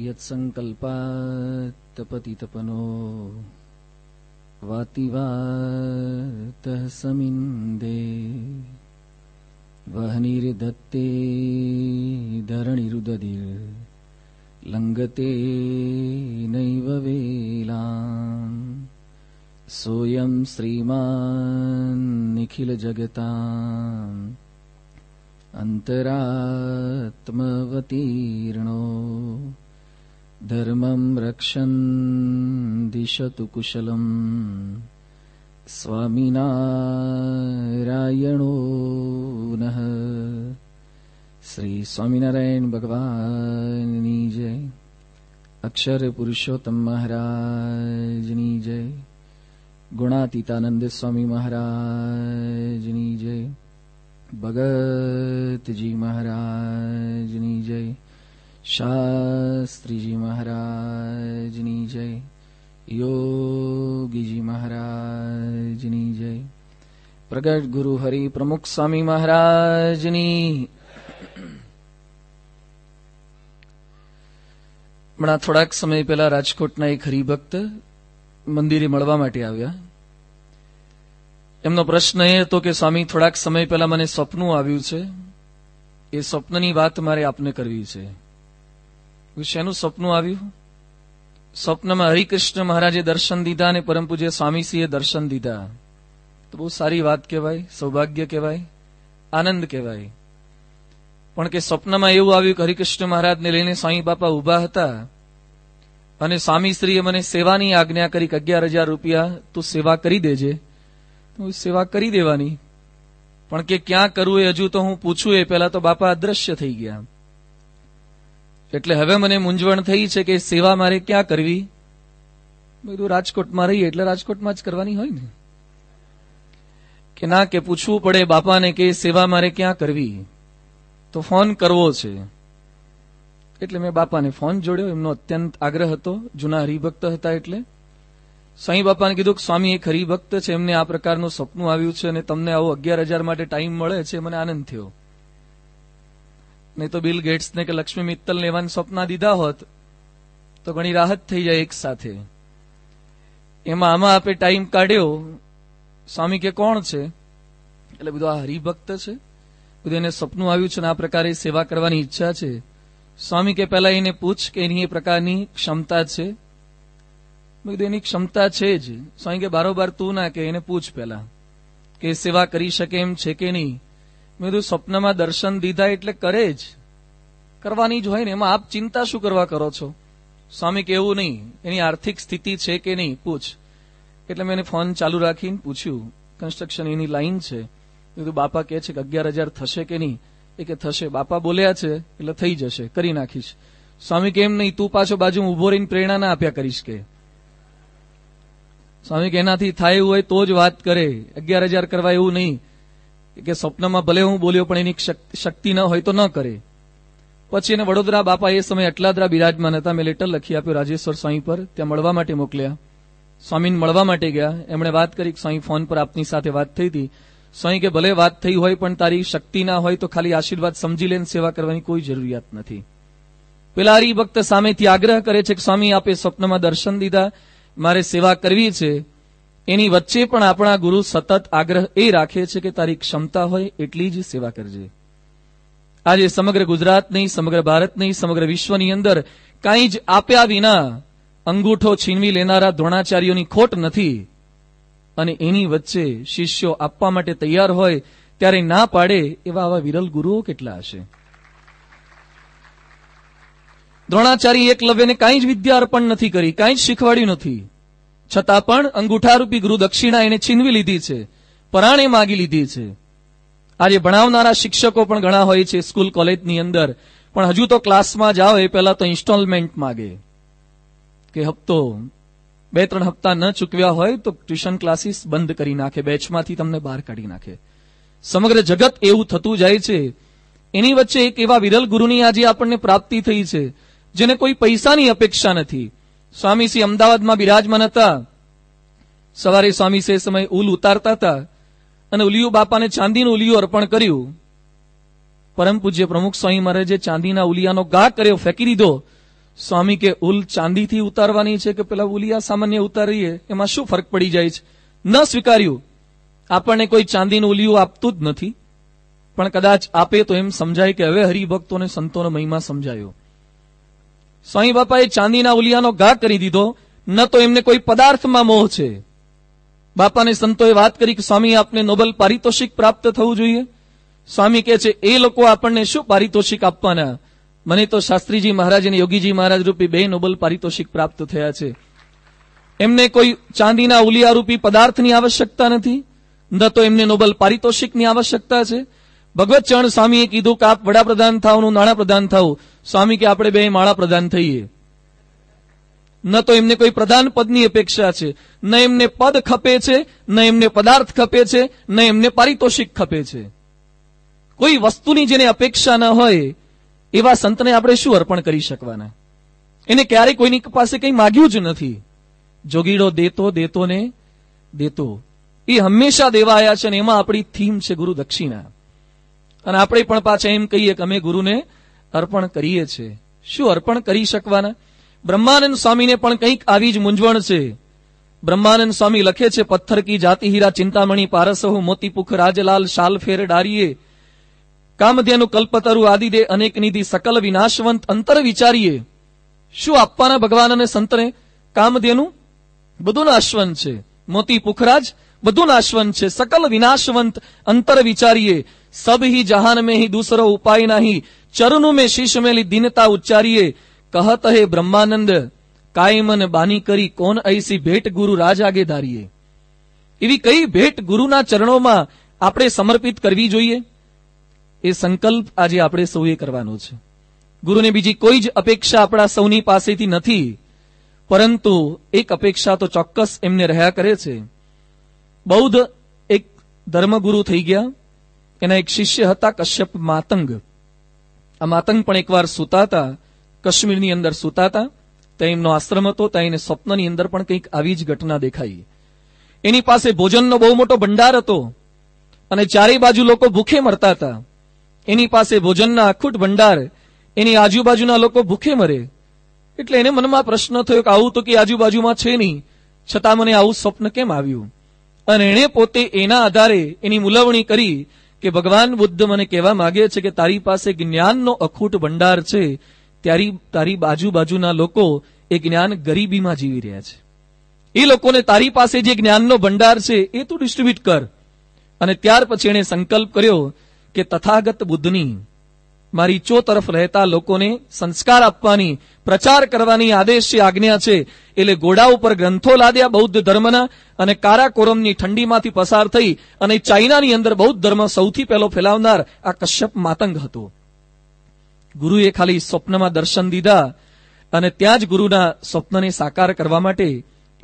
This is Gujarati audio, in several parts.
यत्सङ्कल्पात्तपतितपनो वातः समिन्दे वह्निर्दत्ते धरणिरुदधिर् लङ्गते नैव वेलाम् सोऽयम् श्रीमान् निखिलजगताम् अन्तरात्मवतीर्णो धर्मं रक्षन् दिशतु कुशलम् સ્વામિનારાયણો નઃ શ્રી સ્વામિનારાયણ ભગવાનની જય અક્ષર પુરુષોત્તમ મહારાજની જય ગુણાતીતાનંદ સ્વામી મહારાજની જય ભગતજી મહારાજની જય શાસ્ત્રીજી મહારાજની જય યોગીજી મહારાજની જય પ્રગટ ગુરુ હરિ પ્રમુખ સ્વામી મહારાજની હમણાં થોડાક સમય પહેલા રાજકોટના એક હરિભક્ત મંદિરે મળવા માટે આવ્યા એમનો પ્રશ્ન એ હતો કે સ્વામી થોડાક સમય પહેલા મને સપનું આવ્યું છે એ સ્વપ્નની વાત મારે આપને કરવી છે શેનું સપનું આવ્યું સ્વપ્નમાં હરિકૃષ્ણ મહારાજે દર્શન દીધા અને પરમ પૂજ્ય સ્વામીસીએ દર્શન દીધા તો બહુ સારી વાત કહેવાય સૌભાગ્ય કહેવાય આનંદ કહેવાય પણ કે સ્વપ્નમાં એવું આવ્યું કે હરિકૃષ્ણ મહારાજને લઈને સ્વામી બાપા ઊભા હતા અને સ્વામીશ્રીએ મને સેવાની આજ્ઞા કરી કે અગિયાર હજાર રૂપિયા તું સેવા કરી દેજે હું સેવા કરી દેવાની પણ કે ક્યાં કરવું એ હજુ તો હું પૂછું એ પહેલા તો બાપા અદ્રશ્ય થઈ ગયા એટલે હવે મને મૂંઝવણ થઈ છે કે સેવા મારે ક્યાં કરવી બધું રાજકોટમાં રહીએ એટલે રાજકોટમાં જ કરવાની હોય ને કે ના કે પૂછવું પડે બાપાને કે સેવા મારે ક્યાં કરવી તો ફોન કરવો છે એટલે મેં બાપાને ફોન જોડ્યો એમનો અત્યંત આગ્રહ હતો જૂના હરિભક્ત હતા એટલે સાંઈ બાપાને કીધું કે સ્વામી એક હરિભક્ત છે એમને આ પ્રકારનું સપનું આવ્યું છે અને તમને આવો અગિયાર હજાર માટે ટાઈમ મળે છે મને આનંદ થયો નહીં તો બિલ ગેટ્સને કે લક્ષ્મી મિત્તલને એવાને સ્વપ્ન દીધા હોત તો ઘણી રાહત થઈ જાય એક સાથે એમાં આમાં આપે ટાઈમ કાઢ્યો સ્વામી કે કોણ છે એટલે બધું આ હરિભક્ત છે બધું એને સપનું આવ્યું છે ને આ પ્રકારે સેવા કરવાની ઈચ્છા છે સ્વામી કે પહેલા એને પૂછ કે એની એ પ્રકારની ક્ષમતા છે બધું એની ક્ષમતા છે જ સ્વામી કે બારોબાર તું ના કે એને પૂછ પહેલા કે સેવા કરી શકે એમ છે કે નહીં મેં કીધું સ્વપ્નમાં દર્શન દીધા એટલે કરે જ કરવાની જ હોય ને એમાં આપ ચિંતા શું કરવા કરો છો સ્વામી કેવું નહીં એની આર્થિક સ્થિતિ છે કે નહીં પૂછ એટલે મેં એને ફોન ચાલુ રાખીને પૂછ્યું કન્સ્ટ્રક્શન એની લાઈન છે કીધું બાપા કે છે કે અગિયાર હજાર થશે કે નહીં એ કે થશે બાપા બોલ્યા છે એટલે થઈ જશે કરી નાખીશ સ્વામી કેમ નહીં તું પાછો બાજુ ઉભો રહીને પ્રેરણા ના આપ્યા કરીશ કે સ્વામી કે એનાથી થાય એવું હોય તો જ વાત કરે અગિયાર હજાર કરવા એવું નહીં કે સ્વપ્નમાં ભલે હું બોલ્યો પણ એની શક્તિ ન હોય તો ન કરે પછી એને વડોદરા બાપા એ સમયે અટલાદરા બિરાજમાન હતા મેં લેટર લખી આપ્યો રાજેશ્વર સ્વામી પર ત્યાં મળવા માટે મોકલ્યા સ્વામીને મળવા માટે ગયા એમણે વાત કરી સ્વામી ફોન પર આપની સાથે વાત થઈ હતી સ્વામી કે ભલે વાત થઈ હોય પણ તારી શક્તિ ના હોય તો ખાલી આશીર્વાદ સમજી લઈને સેવા કરવાની કોઈ જરૂરિયાત નથી પેલા હરિભક્ત સામેથી આગ્રહ કરે છે કે સ્વામી આપે સ્વપ્નમાં દર્શન દીધા મારે સેવા કરવી છે એની વચ્ચે પણ આપણા ગુરુ સતત આગ્રહ એ રાખે છે કે તારી ક્ષમતા હોય એટલી જ સેવા કરજે આજે સમગ્ર ગુજરાતની સમગ્ર ભારતની સમગ્ર વિશ્વની અંદર કાંઈ જ આપ્યા વિના અંગૂઠો છીનવી લેનારા દ્રોણાચાર્યોની ખોટ નથી અને એની વચ્ચે શિષ્યો આપવા માટે તૈયાર હોય ત્યારે ના પાડે એવા આવા વિરલ ગુરુઓ કેટલા હશે દ્રોણાચાર્ય એકલવ્યને કાંઈ જ વિદ્યા અર્પણ નથી કરી કાંઈ જ શીખવાડ્યું નથી છતાં પણ અંગૂઠારૂપી ગુરુ દક્ષિણા એને છીનવી લીધી છે પરાણે માગી લીધી છે આજે ભણાવનારા શિક્ષકો પણ ઘણા હોય છે સ્કૂલ કોલેજની અંદર પણ હજુ તો ક્લાસમાં જાઓ એ પહેલા તો ઇન્સ્ટોલમેન્ટ માગે કે હપ્તો બે ત્રણ હપ્તા ન ચૂકવ્યા હોય તો ટ્યુશન ક્લાસીસ બંધ કરી નાખે બેચમાંથી તમને બહાર કાઢી નાખે સમગ્ર જગત એવું થતું જાય છે એની વચ્ચે એક એવા વિરલ ગુરુની આજે આપણને પ્રાપ્તિ થઈ છે જેને કોઈ પૈસાની અપેક્ષા નથી સ્વામીશ્રી અમદાવાદમાં બિરાજમાન હતા સવારે સ્વામી સે સમય ઉલ ઉતારતા હતા અને ઉલિયું બાપાને ચાંદીનું ઉલિયું અર્પણ કર્યું પરમ પૂજ્ય પ્રમુખ સ્વામી મહારાજે ચાંદીના ઉલિયાનો ગા કર્યો ફેંકી દીધો સ્વામી કે ઉલ ચાંદીથી ઉતારવાની છે કે પેલા ઉલિયા સામાન્ય ઉતારીએ એમાં શું ફરક પડી જાય છે ન સ્વીકાર્યું આપણને કોઈ ચાંદીનું ઉલિયું આપતું જ નથી પણ કદાચ આપે તો એમ સમજાય કે હવે હરિભક્તોને સંતોનો મહિમા સમજાયો સાંઈ બાપાએ ચાંદીના ઉલિયાનો ઘા કરી દીધો ન તો એમને કોઈ પદાર્થમાં મોહ છે બાપાને સંતોએ વાત કરી કે સ્વામી આપને નોબલ પારિતોષિક પ્રાપ્ત થવું જોઈએ સ્વામી કે છે એ લોકો આપણને શું પારિતોષિક આપવાના મને તો શાસ્ત્રીજી મહારાજ અને યોગીજી મહારાજ રૂપી બે નોબલ પારિતોષિક પ્રાપ્ત થયા છે એમને કોઈ ચાંદીના ઉલિયા રૂપી પદાર્થની આવશ્યકતા નથી ન તો એમને નોબલ પારિતોષિકની આવશ્યકતા છે ભગવત ચરણ સ્વામીએ કીધું કે આપ વડાપ્રધાન થાવ નાણાં પ્રધાન થાવ સ્વામી કે આપણે બે માળા પ્રધાન થઈએ ન તો એમને કોઈ પ્રધાન પદની અપેક્ષા છે ન એમને પદ ખપે છે ન એમને પદાર્થ ખપે છે ન એમને પારિતોષિક ખપે છે કોઈ વસ્તુની જેને અપેક્ષા ન હોય એવા સંતને આપણે શું અર્પણ કરી શકવાના એને ક્યારેય કોઈની પાસે કંઈ માગ્યું જ નથી જોગીડો દેતો દેતો ને દેતો એ હંમેશા દેવા આવ્યા છે અને એમાં આપણી થીમ છે ગુરુ દક્ષિણા અને આપણે પણ પાછા એમ કહીએ કે અમે ગુરુને અર્પણ કરીએ છીએ શું અર્પણ કરી શકવાના બ્રહ્માનંદ સ્વામીને પણ કંઈક આવી જ મૂંઝવણ છે બ્રહ્માનંદ સ્વામી લખે છે પથ્થર કી જાતિ હીરા ચિંતામણી પારસહુ મોતીપુખ રાજલાલ શાલફેર ડારીએ કામધ્યાનું કલ્પતરુ આદિદે અનેક નિધિ સકલ વિનાશવંત અંતર વિચારીએ શું આપવાના ભગવાન અને સંતને કામધ્યનું બધું નાશવંત છે મોતી પુખરાજ બધું નાશવંત છે સકલ વિનાશવંત અંતર વિચારીએ सब જહાન जहान में ही दूसरो उपाय नहीं મેં શીશ મેલી દિનતા ઉચ્ચારીએ કહત હે બ્રહ્માનંદ કાયમન બાની કરી કોન ઐસી ભેટ ગુરુ રાજ આગે ધારીએ એવી કઈ ભેટ ગુરુના ચરણોમાં આપણે સમર્પિત કરવી જોઈએ એ સંકલ્પ આજે આપણે સૌએ કરવાનો છે ગુરુને બીજી કોઈ જ અપેક્ષા આપણા સૌની પાસેથી નથી પરંતુ એક અપેક્ષા તો ચોક્કસ એમને રહ્યા કરે છે બૌદ્ધ એક ધર્મગુરુ થઈ ગયા એના એક શિષ્ય હતા કશ્યપ માતંગ આ માતંગ પણ એકવાર સૂતા હતા કાશ્મીરની અંદર સૂતા હતા ત્યાં એમનો આશ્રમ હતો ત્યાં એને સ્વપ્નની અંદર પણ કંઈક આવી જ ઘટના દેખાઈ એની પાસે ભોજનનો બહુ મોટો ભંડાર હતો અને ચારેય બાજુ લોકો ભૂખે મરતા હતા એની પાસે ભોજનના અખૂટ ભંડાર એની આજુબાજુના લોકો ભૂખે મરે એટલે એને મનમાં પ્રશ્ન થયો કે આવું તો કે આજુબાજુમાં છે નહીં છતાં મને આવું સ્વપ્ન કેમ આવ્યું અને એણે પોતે એના આધારે એની મુલવણી કરી કે ભગવાન બુદ્ધ મને કહેવા માગે છે કે તારી પાસે જ્ઞાનનો અખૂટ ભંડાર છે ત્યારે તારી બાજુ બાજુના લોકો એ જ્ઞાન ગરીબીમાં જીવી રહ્યા છે એ લોકોને તારી પાસે જે જ્ઞાનનો ભંડાર છે એ તું ડિસ્ટ્રીબ્યુટ કર અને ત્યાર પછી એણે સંકલ્પ કર્યો કે તથાગત બુદ્ધની મારી ચો તરફ રહેતા લોકોને સંસ્કાર આપવાની પ્રચાર કરવાની આદેશ છે આજ્ઞા છે એટલે ઘોડા ઉપર ગ્રંથો લાદ્યા બૌદ્ધ ધર્મના અને કારાકોરમની ઠંડીમાંથી પસાર થઈ અને ચાઇનાની અંદર બૌદ્ધ ધર્મ સૌથી પહેલો ફેલાવનાર આ કશ્યપ માતંગ હતો ગુરુએ ખાલી સ્વપ્નમાં દર્શન દીધા અને ત્યાં જ ગુરુના સ્વપ્નને સાકાર કરવા માટે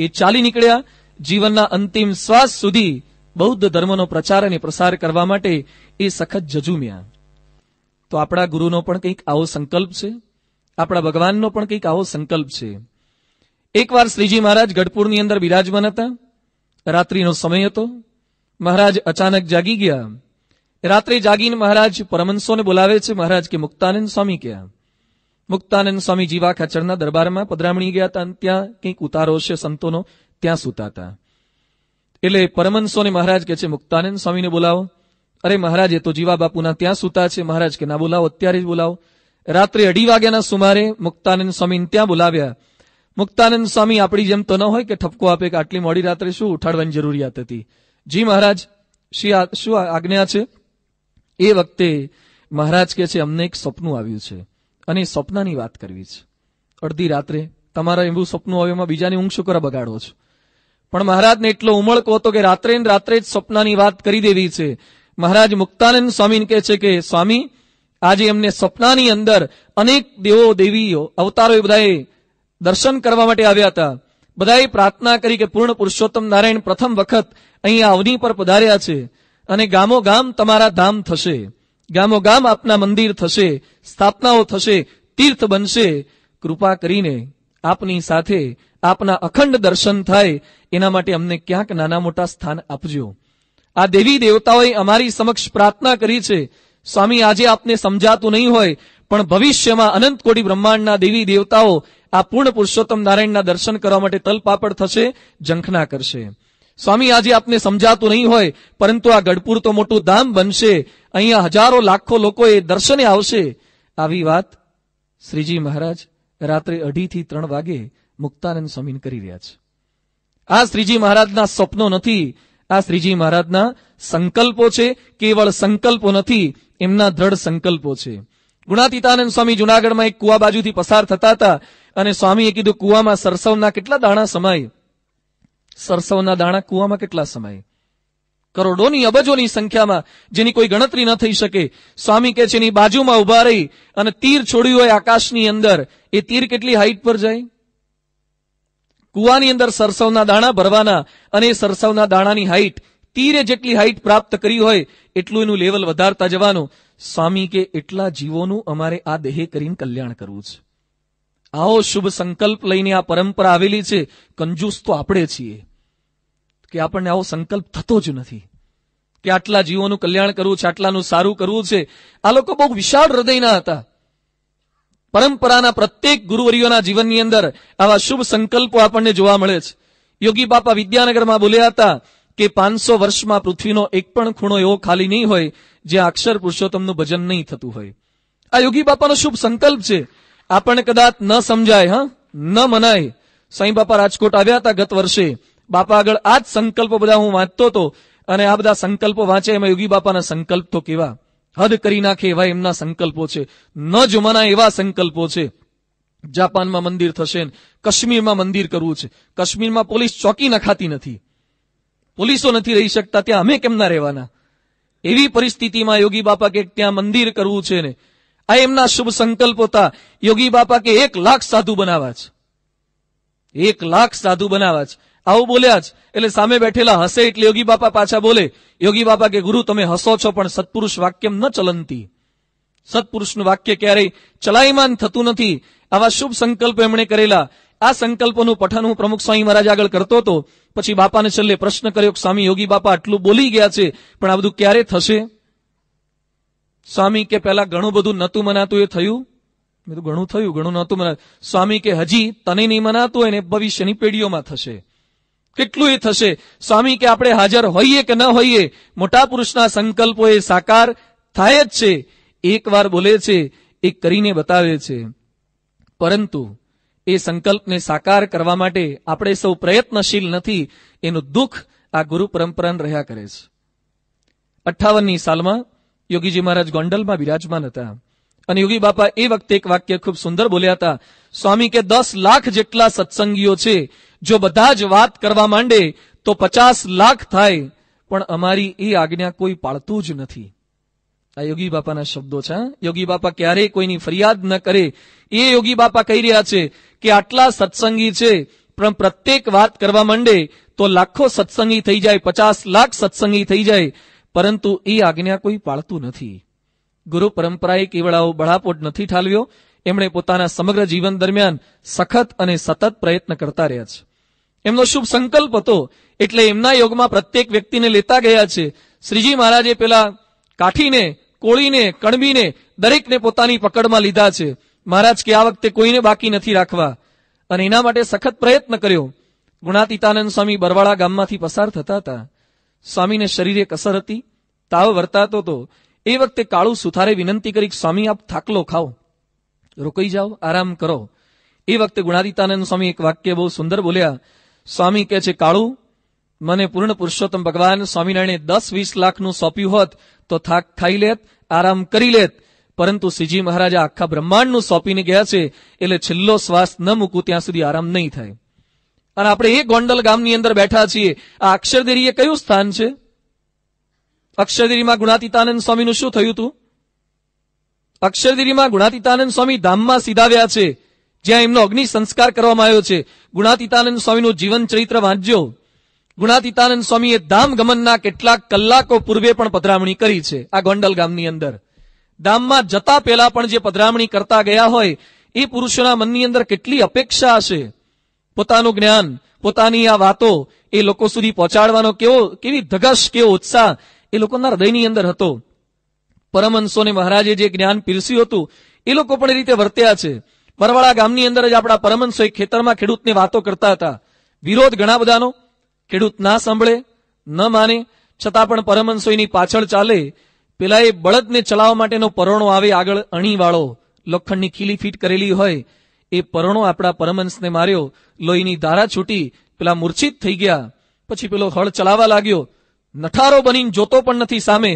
એ ચાલી નીકળ્યા જીવનના અંતિમ શ્વાસ સુધી બૌદ્ધ ધર્મનો પ્રચાર અને પ્રસાર કરવા માટે એ સખત જજુમ્યા તો આપણા ગુરુનો પણ કંઈક આવો સંકલ્પ છે આપણા ભગવાનનો પણ કંઈક આવો સંકલ્પ છે એકવાર શ્રીજી મહારાજ ગઢપુરની અંદર બિરાજમાન હતા રાત્રિનો સમય હતો મહારાજ અચાનક જાગી ગયા રાત્રે જાગીને મહારાજ પરમંશોને બોલાવે છે મહારાજ કે મુક્તાનંદ સ્વામી ક્યાં મુક્તાનંદ સ્વામી જીવા ખાચરના દરબારમાં પધરામણી ગયા હતા ત્યાં કંઈક ઉતારો છે સંતોનો ત્યાં સૂતા હતા એટલે પરમંશોને મહારાજ કે છે મુક્તાનંદ સ્વામીને બોલાવો અરે મહારાજ એ તો જીવા બાપુના ત્યાં સુતા છે મહારાજ કે ના બોલાવો અત્યારે જ બોલાવો રાત્રે અઢી વાગ્યાના સુમારે મુક્તાનંદ સ્વામીને ત્યાં બોલાવ્યા મુક્તાનંદ સ્વામી આપણી જેમ તો ન હોય કે ઠપકો આપે કે આટલી મોડી રાત્રે શું ઉઠાડવાની જરૂરિયાત હતી જી મહારાજ શ્રી શું આજ્ઞા છે એ વખતે મહારાજ કહે છે અમને એક સપનું આવ્યું છે અને એ સપનાની વાત કરવી છે અડધી રાત્રે તમારા એવું સપનું આવ્યું એમાં બીજાની ઊંઘ શું કરવા બગાડો છો પણ મહારાજને એટલો ઉમળકો હતો કે રાત્રે ને રાત્રે જ સપનાની વાત કરી દેવી છે મહારાજ મુક્તાનંદ સ્વામીને કહે છે કે સ્વામી આજે એમને સપનાની અંદર અનેક દેવો દેવીઓ અવતારો એ બધાએ દર્શન કરવા માટે આવ્યા હતા બધાએ પ્રાર્થના કરી કે પૂર્ણ પુરુષોત્તમ નારાયણ પ્રથમ વખત અહીંયા અવની પર પધાર્યા છે અને ગામો ગામ તમારા ધામ થશે ગામો ગામ આપના મંદિર થશે સ્થાપનાઓ થશે તીર્થ બનશે કૃપા કરીને આપની સાથે આપના અખંડ દર્શન થાય એના માટે અમને ક્યાંક નાના મોટા સ્થાન આપજો આ દેવી દેવતાઓએ અમારી સમક્ષ પ્રાર્થના કરી છે સ્વામી આજે આપને સમજાતું નહીં હોય પણ ભવિષ્યમાં અનંત કોટી બ્રહ્માંડના દેવી દેવતાઓ આ પૂર્ણ પુરુષોત્તમ નારાયણના દર્શન કરવા માટે તલપાપડ થશે જંખના કરશે સ્વામી આજે આપને સમજાતું નહીં હોય પરંતુ આ ગઢપુર તો મોટું ધામ બનશે અહીંયા હજારો લાખો લોકો એ દર્શને આવશે આવી વાત શ્રીજી મહારાજ રાત્રે અઢીથી ત્રણ વાગે મુક્તાનંદ સ્વામીન કરી રહ્યા છે આ શ્રીજી મહારાજના સ્વપ્નો નથી આ શ્રીજી મહારાજના સંકલ્પો છે કેવળ સંકલ્પો નથી એમના દ્રઢ સંકલ્પો છે ગુણાતીતાનંદ સ્વામી જુનાગઢમાં એક કુવા બાજુથી પસાર થતા હતા અને સ્વામીએ કીધું કુવામાં સરસવના કેટલા દાણા સમાય સરસવના દાણા કુવામાં કેટલા સમાય કરોડોની અબજોની સંખ્યામાં જેની કોઈ ગણતરી ન થઈ શકે સ્વામી કે છે એની બાજુમાં ઉભા રહી અને તીર છોડ્યું હોય આકાશની અંદર એ તીર કેટલી હાઈટ પર જાય કુવાની અંદર સરસવના દાણા ભરવાના અને સરસવના દાણાની હાઈટ તીરે જેટલી હાઈટ પ્રાપ્ત કરી હોય એટલું એનું લેવલ વધારતા જવાનું સ્વામી કે એટલા જીવોનું અમારે આ દેહે કરીને કલ્યાણ કરવું છે આવો શુભ સંકલ્પ લઈને આ પરંપરા આવેલી છે કંજૂસ તો આપણે છીએ કે આપણને આવો સંકલ્પ થતો જ નથી કે આટલા જીવોનું કલ્યાણ કરવું છે આટલાનું સારું કરવું છે આ લોકો બહુ વિશાળ હૃદયના હતા પરંપરાના પ્રત્યેક ગુરુવરીઓના જીવનની અંદર આવા શુભ સંકલ્પો આપણને જોવા મળે છે યોગી બાપા વિદ્યાનગરમાં બોલ્યા હતા કે પાંચસો વર્ષમાં પૃથ્વીનો એક પણ ખૂણો એવો ખાલી નહીં હોય જ્યાં અક્ષર પુરુષોત્તમનું ભજન નહીં થતું હોય આ યોગી બાપાનો શુભ સંકલ્પ છે આપણને કદાચ ન સમજાય હા ન મનાય સાંઈ બાપા રાજકોટ આવ્યા હતા ગત વર્ષે બાપા આગળ આ જ સંકલ્પ બધા હું વાંચતો હતો અને આ બધા સંકલ્પો વાંચે એમાં યોગી બાપાના સંકલ્પ તો કેવા હદ કરી નાખે એવા એમના સંકલ્પો છે ન જ મનાય એવા સંકલ્પો છે જાપાનમાં મંદિર થશે કશ્મીરમાં મંદિર કરવું છે કશ્મીરમાં પોલીસ ચોકી નખાતી નથી પોલીસો નથી રહી શકતા ત્યાં અમે કેમના રહેવાના એવી પરિસ્થિતિમાં યોગી બાપા કે ત્યાં મંદિર કરવું છે ને આ એમના શુભ સંકલ્પ હતા યોગી બાપા કે એક લાખ સાધુ બનાવવા છે એક લાખ સાધુ બનાવવા છે આવું બોલ્યા જ એટલે સામે બેઠેલા હસે એટલે યોગી બાપા પાછા બોલે યોગી બાપા કે ગુરુ તમે હસો છો પણ સત્પુરુષ વાક્યમ ન ચલંતી સત્પુરુષનું વાક્ય ક્યારેય ચલાયમાન થતું નથી આવા શુભ સંકલ્પ એમણે કરેલા આ સંકલ્પનું પઠન હું પ્રમુખ સ્વામી મહારાજ આગળ કરતો હતો પછી બાપાને છેલ્લે પ્રશ્ન કર્યો કે સ્વામી યોગી બાપા આટલું બોલી ગયા છે પણ આ બધું ક્યારે થશે સ્વામી કે પહેલા ઘણું બધું નતું મનાતું એ થયું મેં ઘણું થયું ઘણું નહોતું મનાતું સ્વામી કે હજી તને નહીં મનાતું હોય ને ભવિષ્યની પેઢીઓમાં થશે કેટલું એ થશે સ્વામી કે આપણે હાજર હોઈએ કે ન હોઈએ મોટા પુરુષના સંકલ્પો એ સાકાર થાય જ છે એક વાર બોલે છે એ કરીને બતાવે છે પરંતુ એ સંકલ્પને સાકાર કરવા માટે આપણે સૌ પ્રયત્નશીલ નથી એનું દુઃખ આ ગુરુ પરંપરાને રહ્યા કરે છે અઠ્ઠાવનની સાલમાં યોગીજી મહારાજ ગોંડલમાં બિરાજમાન હતા અને યોગી બાપા એ વખતે એક વાક્ય ખૂબ સુંદર બોલ્યા હતા સ્વામી કે દસ લાખ જેટલા સત્સંગીઓ છે જો બધા જ વાત કરવા માંડે તો પચાસ લાખ થાય પણ અમારી એ આજ્ઞા કોઈ પાળતું જ નથી આ યોગી બાપાના શબ્દો છે યોગી બાપા ક્યારેય કોઈની ફરિયાદ ન કરે એ યોગી બાપા કહી રહ્યા છે કે આટલા સત્સંગી છે પણ પ્રત્યેક વાત કરવા માંડે તો લાખો સત્સંગી થઈ જાય પચાસ લાખ સત્સંગી થઈ જાય પરંતુ એ આજ્ઞા કોઈ પાળતું નથી ગુરુ પરંપરાએ કેવળાઓ બળાપોટ નથી ઠાલવ્યો એમણે પોતાના સમગ્ર જીવન દરમિયાન સખત અને સતત પ્રયત્ન કરતા રહ્યા છે એમનો શુભ સંકલ્પ હતો એટલે એમના યોગમાં પ્રત્યેક વ્યક્તિને લેતા ગયા છે શ્રીજી મહારાજે પેલા કાઠીને કોળીને કણબીને દરેકને પોતાની પકડમાં લીધા છે મહારાજ કે આ વખતે કોઈને બાકી નથી રાખવા અને એના માટે સખત પ્રયત્ન કર્યો ગુણાતીતાનંદ સ્વામી બરવાળા ગામમાંથી પસાર થતા હતા સ્વામીને શરીરે કસર હતી તાવ વર્તાતો હતો એ વખતે કાળુ સુથારે વિનંતી કરી સ્વામી આપ થાકલો ખાઓ રોકાઈ જાઓ આરામ કરો એ વખતે ગુણાદિતાનંદ સ્વામી એક વાક્ય બહુ સુંદર બોલ્યા સ્વામી કહે છે કાળું મને પૂર્ણ પુરુષોત્તમ ભગવાન સ્વામિનારાયણે દસ વીસ લાખનું સોંપ્યું હોત તો થાક ખાઈ લેત આરામ કરી લેત પરંતુ શ્રીજી મહારાજા આખા બ્રહ્માંડનું સોંપીને ગયા છે એટલે છેલ્લો શ્વાસ ન મૂકું ત્યાં સુધી આરામ નહીં થાય અને આપણે એ ગોંડલ ગામની અંદર બેઠા છીએ આ અક્ષરદેરી એ કયું સ્થાન છે અક્ષરદેરીમાં ગુણાતીતાનંદ સ્વામીનું શું થયું હતું અક્ષરદેરીમાં ગુણાતીતાનંદ સ્વામી ધામમાં સીધાવ્યા છે જ્યાં એમનો અગ્નિ સંસ્કાર કરવામાં આવ્યો છે ગુણાતીતાનંદ સ્વામીનું જીવન ચરિત્ર વાંચ્યો ગુણાતીતાનંદ સ્વામીએ ધામ ગમનના કેટલાક કલાકો પૂર્વે પણ પધરામણી કરી છે આ ગોંડલ ગામની અંદર ધામમાં જતા પહેલા પણ જે પધરામણી કરતા ગયા હોય એ પુરુષોના મનની અંદર કેટલી અપેક્ષા હશે પોતાનું જ્ઞાન પોતાની આ વાતો એ લોકો સુધી પહોંચાડવાનો કેવો કેવી ધગશ કેવો ઉત્સાહ એ લોકોના હૃદયની અંદર હતો પરમહંસોને મહારાજે જે જ્ઞાન પીરસ્યું હતું એ લોકો પણ એ રીતે વર્ત્યા છે પરવાળા ગામની અંદર જ આપણા પરમહંસો એ ખેતરમાં ખેડૂતની વાતો કરતા હતા વિરોધ ઘણા બધાનો ખેડૂત ના સાંભળે ન માને છતાં પણ પરમહંસોઈની પાછળ ચાલે પેલા એ બળદને ચલાવવા માટેનો પરણો આવે આગળ અણીવાળો લોખંડની ખીલી ફીટ કરેલી હોય એ પરણો આપણા પરમહંસને માર્યો લોહીની ધારા છૂટી પેલા મૂર્છિત થઈ ગયા પછી પેલો હળ ચલાવવા લાગ્યો નઠારો બનીને જોતો પણ નથી સામે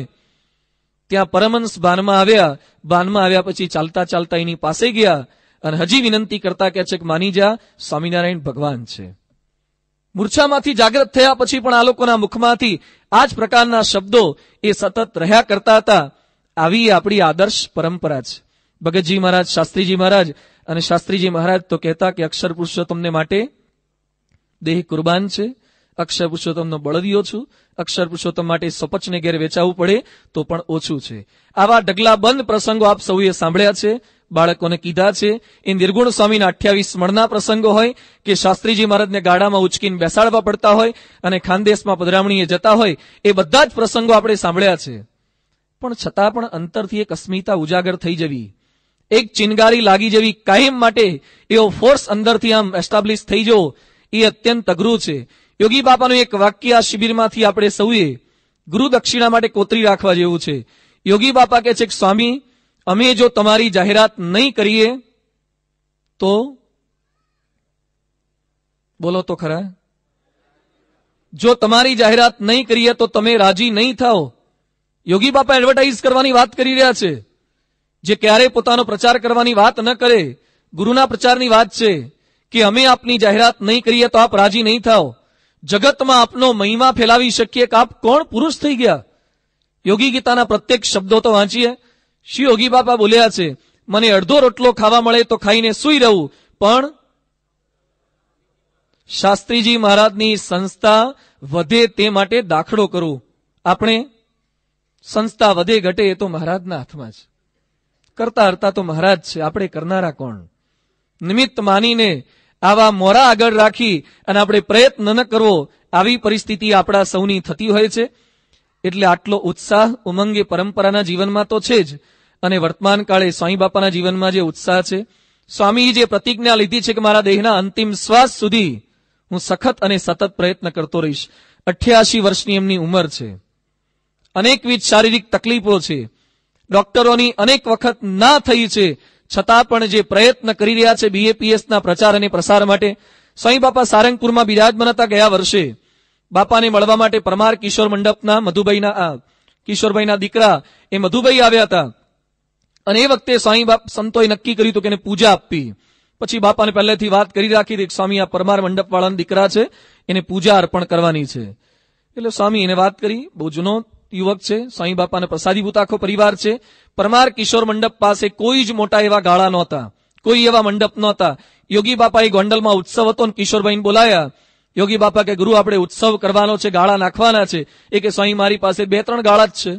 ત્યાં પરમહંસ બાનમાં આવ્યા બાનમાં આવ્યા પછી ચાલતા ચાલતા એની પાસે ગયા અને હજી વિનંતી કરતા કહે છે કે માની જા સ્વામિનારાયણ ભગવાન છે મૂર્છામાંથી જાગ્રત થયા પછી પણ આ લોકોના મુખમાંથી આ જ પ્રકારના શબ્દો એ સતત રહ્યા કરતા હતા આવી આપણી આદર્શ પરંપરા છે ભગતજી મહારાજ શાસ્ત્રીજી મહારાજ અને શાસ્ત્રીજી મહારાજ તો કહેતા કે અક્ષર પુરુષોત્તમને માટે દેહ કુરબાન છે અક્ષર પુરુષોત્તમનો બળદિયો છું અક્ષર પુરુષોત્તમ માટે સપચને ઘેર વેચાવું પડે તો પણ ઓછું છે આવા ઢગલા બંધ પ્રસંગો આપ સૌએ સાંભળ્યા છે બાળકોને કીધા છે એ નિર્ગુણ સ્વામીના અઠ્યાવીસ મણના પ્રસંગો હોય કે શાસ્ત્રીજી મહારાજને ગાડામાં ઉચકીને બેસાડવા પડતા હોય અને ખાનદેશમાં પધરામણીએ જતા હોય એ બધા જ પ્રસંગો આપણે સાંભળ્યા છે પણ છતાં પણ અંતરથી એક અસ્મિતા ઉજાગર થઈ જવી એક ચિનગારી લાગી જેવી કાયમ માટે એવો ફોર્સ અંદરથી આમ એસ્ટાબ્લિશ થઈ જવો એ અત્યંત અઘરું છે યોગી બાપાનું એક વાક્ય આ શિબિરમાંથી આપણે સૌએ ગુરુ દક્ષિણા માટે કોતરી રાખવા જેવું છે યોગી બાપા કે છે કે સ્વામી અમે જો તમારી જાહેરાત નહી કરીએ તો બોલો તો ખરા જો તમારી જાહેરાત નહી કરીએ તો તમે રાજી નહી થાઓ યોગી બાપા એડવર્ટાઇઝ કરવાની વાત કરી રહ્યા છે જે ક્યારે પોતાનો પ્રચાર કરવાની વાત ન કરે ગુરુના પ્રચારની વાત છે કે અમે આપની જાહેરાત નહી કરીએ તો આપ રાજી નહી થાઓ જગતમાં આપનો મહિમા ફેલાવી શકિયે કે આપ કોણ પુરુષ થઈ ગયા યોગી ગીતાના প্রত্যেক શબ્દો તો વાંચીએ શ્રી યોગી બાપા બોલ્યા છે મને અડધો રોટલો ખાવા મળે તો ખાઈને સૂઈ રહું પણ શાસ્ત્રીજી મહારાજની સંસ્થા વધે તે માટે દાખલો કરો આપણે સંસ્થા વધે ઘટે એ તો મહારાજના હાથમાં છે કરતા હરતા તો મહારાજ છે આપણે કરનારા કોણ નિમિત્ત માનીને આવા મોરા આગળ રાખી અને આપણે પ્રયત્ન ન કરવો આવી પરિસ્થિતિ આપણા સૌની થતી હોય છે એટલે આટલો ઉત્સાહ ઉમંગ એ પરંપરાના જીવનમાં તો છે જ અને વર્તમાન કાળે સ્વામી બાપાના જીવનમાં જે ઉત્સાહ છે સ્વામીએ જે પ્રતિજ્ઞા લીધી છે કે મારા દેહના અંતિમ શ્વાસ સુધી હું સખત અને સતત પ્રયત્ન કરતો રહીશ અઠ્યાસી વર્ષની એમની ઉંમર છે અનેકવિધ શારીરિક તકલીફો છે ડોક્ટરોની અનેક વખત ના થઈ છે છતાં પણ જે પ્રયત્ન કરી રહ્યા છે બીએપીએસના પ્રચાર અને પ્રસાર માટે સ્વામી બાપા સારંગપુરમાં બિરાજમાન હતા ગયા વર્ષે બાપાને મળવા માટે પરમાર કિશોર મંડપના મધુભાઈના કિશોરભાઈના દીકરા એ મધુભાઈ આવ્યા હતા અને એ વખતે સ્વામી બાપ સંતોએ નક્કી કર્યું હતું કે એને પૂજા આપવી પછી બાપાને પહેલેથી વાત કરી રાખી હતી સ્વામી આ પરમાર મંડપ વાળાના દીકરા છે એને પૂજા અર્પણ કરવાની છે એટલે સ્વામી એને વાત કરી બહુ જૂનો યુવક છે સ્વામી બાપાને પ્રસાદી ભૂતાખો પરિવાર છે પરમાર કિશોર મંડપ પાસે કોઈ જ મોટા એવા ગાળા નહોતા કોઈ એવા મંડપ નહોતા યોગી બાપા એ ગોંડલમાં ઉત્સવ હતો અને કિશોરભાઈને બોલાયા યોગી બાપા કે ગુરુ આપણે ઉત્સવ કરવાનો છે ગાળા નાખવાના છે એ કે સ્વામી મારી પાસે બે ત્રણ ગાળા જ છે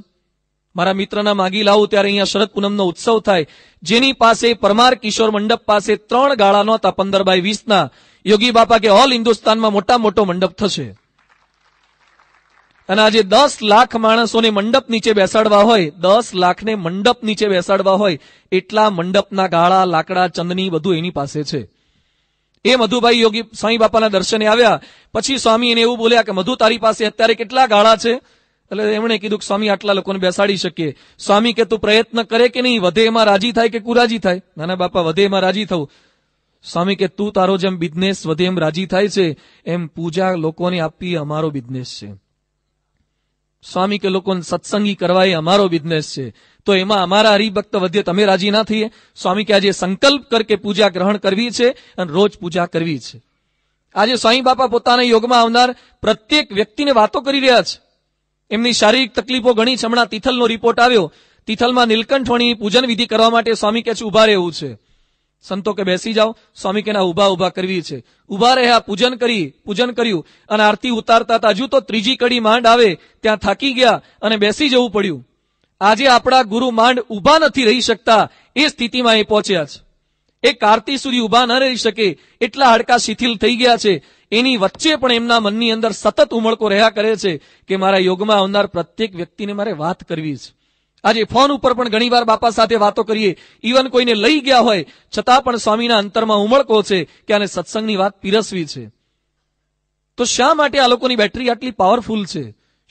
મારા મિત્રના માગી લાવું ત્યારે અહીંયા શરદ પૂનમનો ઉત્સવ થાય જેની પાસે પરમાર કિશોર મંડપ પાસે ત્રણ ગાળા નહોતા પંદર બાય વીસના યોગી બાપા કે ઓલ હિન્દુસ્તાનમાં મોટા મોટો મંડપ થશે અને આજે દસ લાખ માણસોને મંડપ નીચે બેસાડવા હોય દસ લાખને મંડપ નીચે બેસાડવા હોય એટલા મંડપના ગાળા લાકડા ચંદની બધું એની પાસે છે એ મધુભાઈ યોગી સાંઈ બાપાના દર્શને આવ્યા પછી સ્વામી એને એવું બોલ્યા કે મધુ તારી પાસે અત્યારે કેટલા ગાળા છે એટલે એમણે કીધું કે સ્વામી આટલા લોકોને બેસાડી શકીએ સ્વામી કે તું પ્રયત્ન કરે કે નહીં વધે એમાં રાજી થાય કે કુરાજી થાય નાના બાપા વધે એમાં રાજી થવું સ્વામી કે તું તારો જેમ બિઝનેસ વધે એમ રાજી થાય છે એમ પૂજા લોકોને આપવી અમારો બિઝનેસ છે સ્વામી કે લોકોને સત્સંગી કરવા એ અમારો બિઝનેસ છે તો એમાં અમારા હરિભક્ત વધે તમે રાજી ના થઈએ સ્વામી કે આજે સંકલ્પ કરકે પૂજા ગ્રહણ કરવી છે અને રોજ પૂજા કરવી છે આજે સ્વામી બાપા પોતાના યોગમાં આવનાર પ્રત્યેક વ્યક્તિને વાતો કરી રહ્યા છે એમની શારીરિક તકલીફો ઘણી છે હમણાં તિથલનો રિપોર્ટ આવ્યો તિથલમાં નીલકંઠ વણી પૂજન વિધિ કરવા માટે સ્વામી કે છે ઉભા રહેવું છે સંતો કે બેસી જાઓ સ્વામી કેના ઉભા ઉભા કરવી છે ઉભા રહ્યા પૂજન કરી પૂજન કર્યું અને આરતી ઉતારતા હજુ તો ત્રીજી કડી માંડ આવે ત્યાં થાકી ગયા અને બેસી જવું પડ્યું આજે આપણા ગુરુ માંડ ઉભા નથી રહી શકતા એ સ્થિતિમાં એ પહોંચ્યા છે એ આરતી સુધી ઉભા ન રહી શકે એટલા હાડકા શિથિલ થઈ ગયા છે એની વચ્ચે પણ એમના મનની અંદર સતત ઉમળકો રહ્યા કરે છે કે મારા યોગમાં આવનાર પ્રત્યેક વ્યક્તિને મારે વાત કરવી છે આજે ફોન ઉપર પણ ઘણીવાર બાપા સાથે વાતો કરીએ ઇવન કોઈને લઈ ગયા હોય છતાં પણ સ્વામીના અંતરમાં ઉમળકો છે કે આને સત્સંગની વાત પીરસવી છે તો શા માટે આ લોકોની બેટરી આટલી પાવરફુલ છે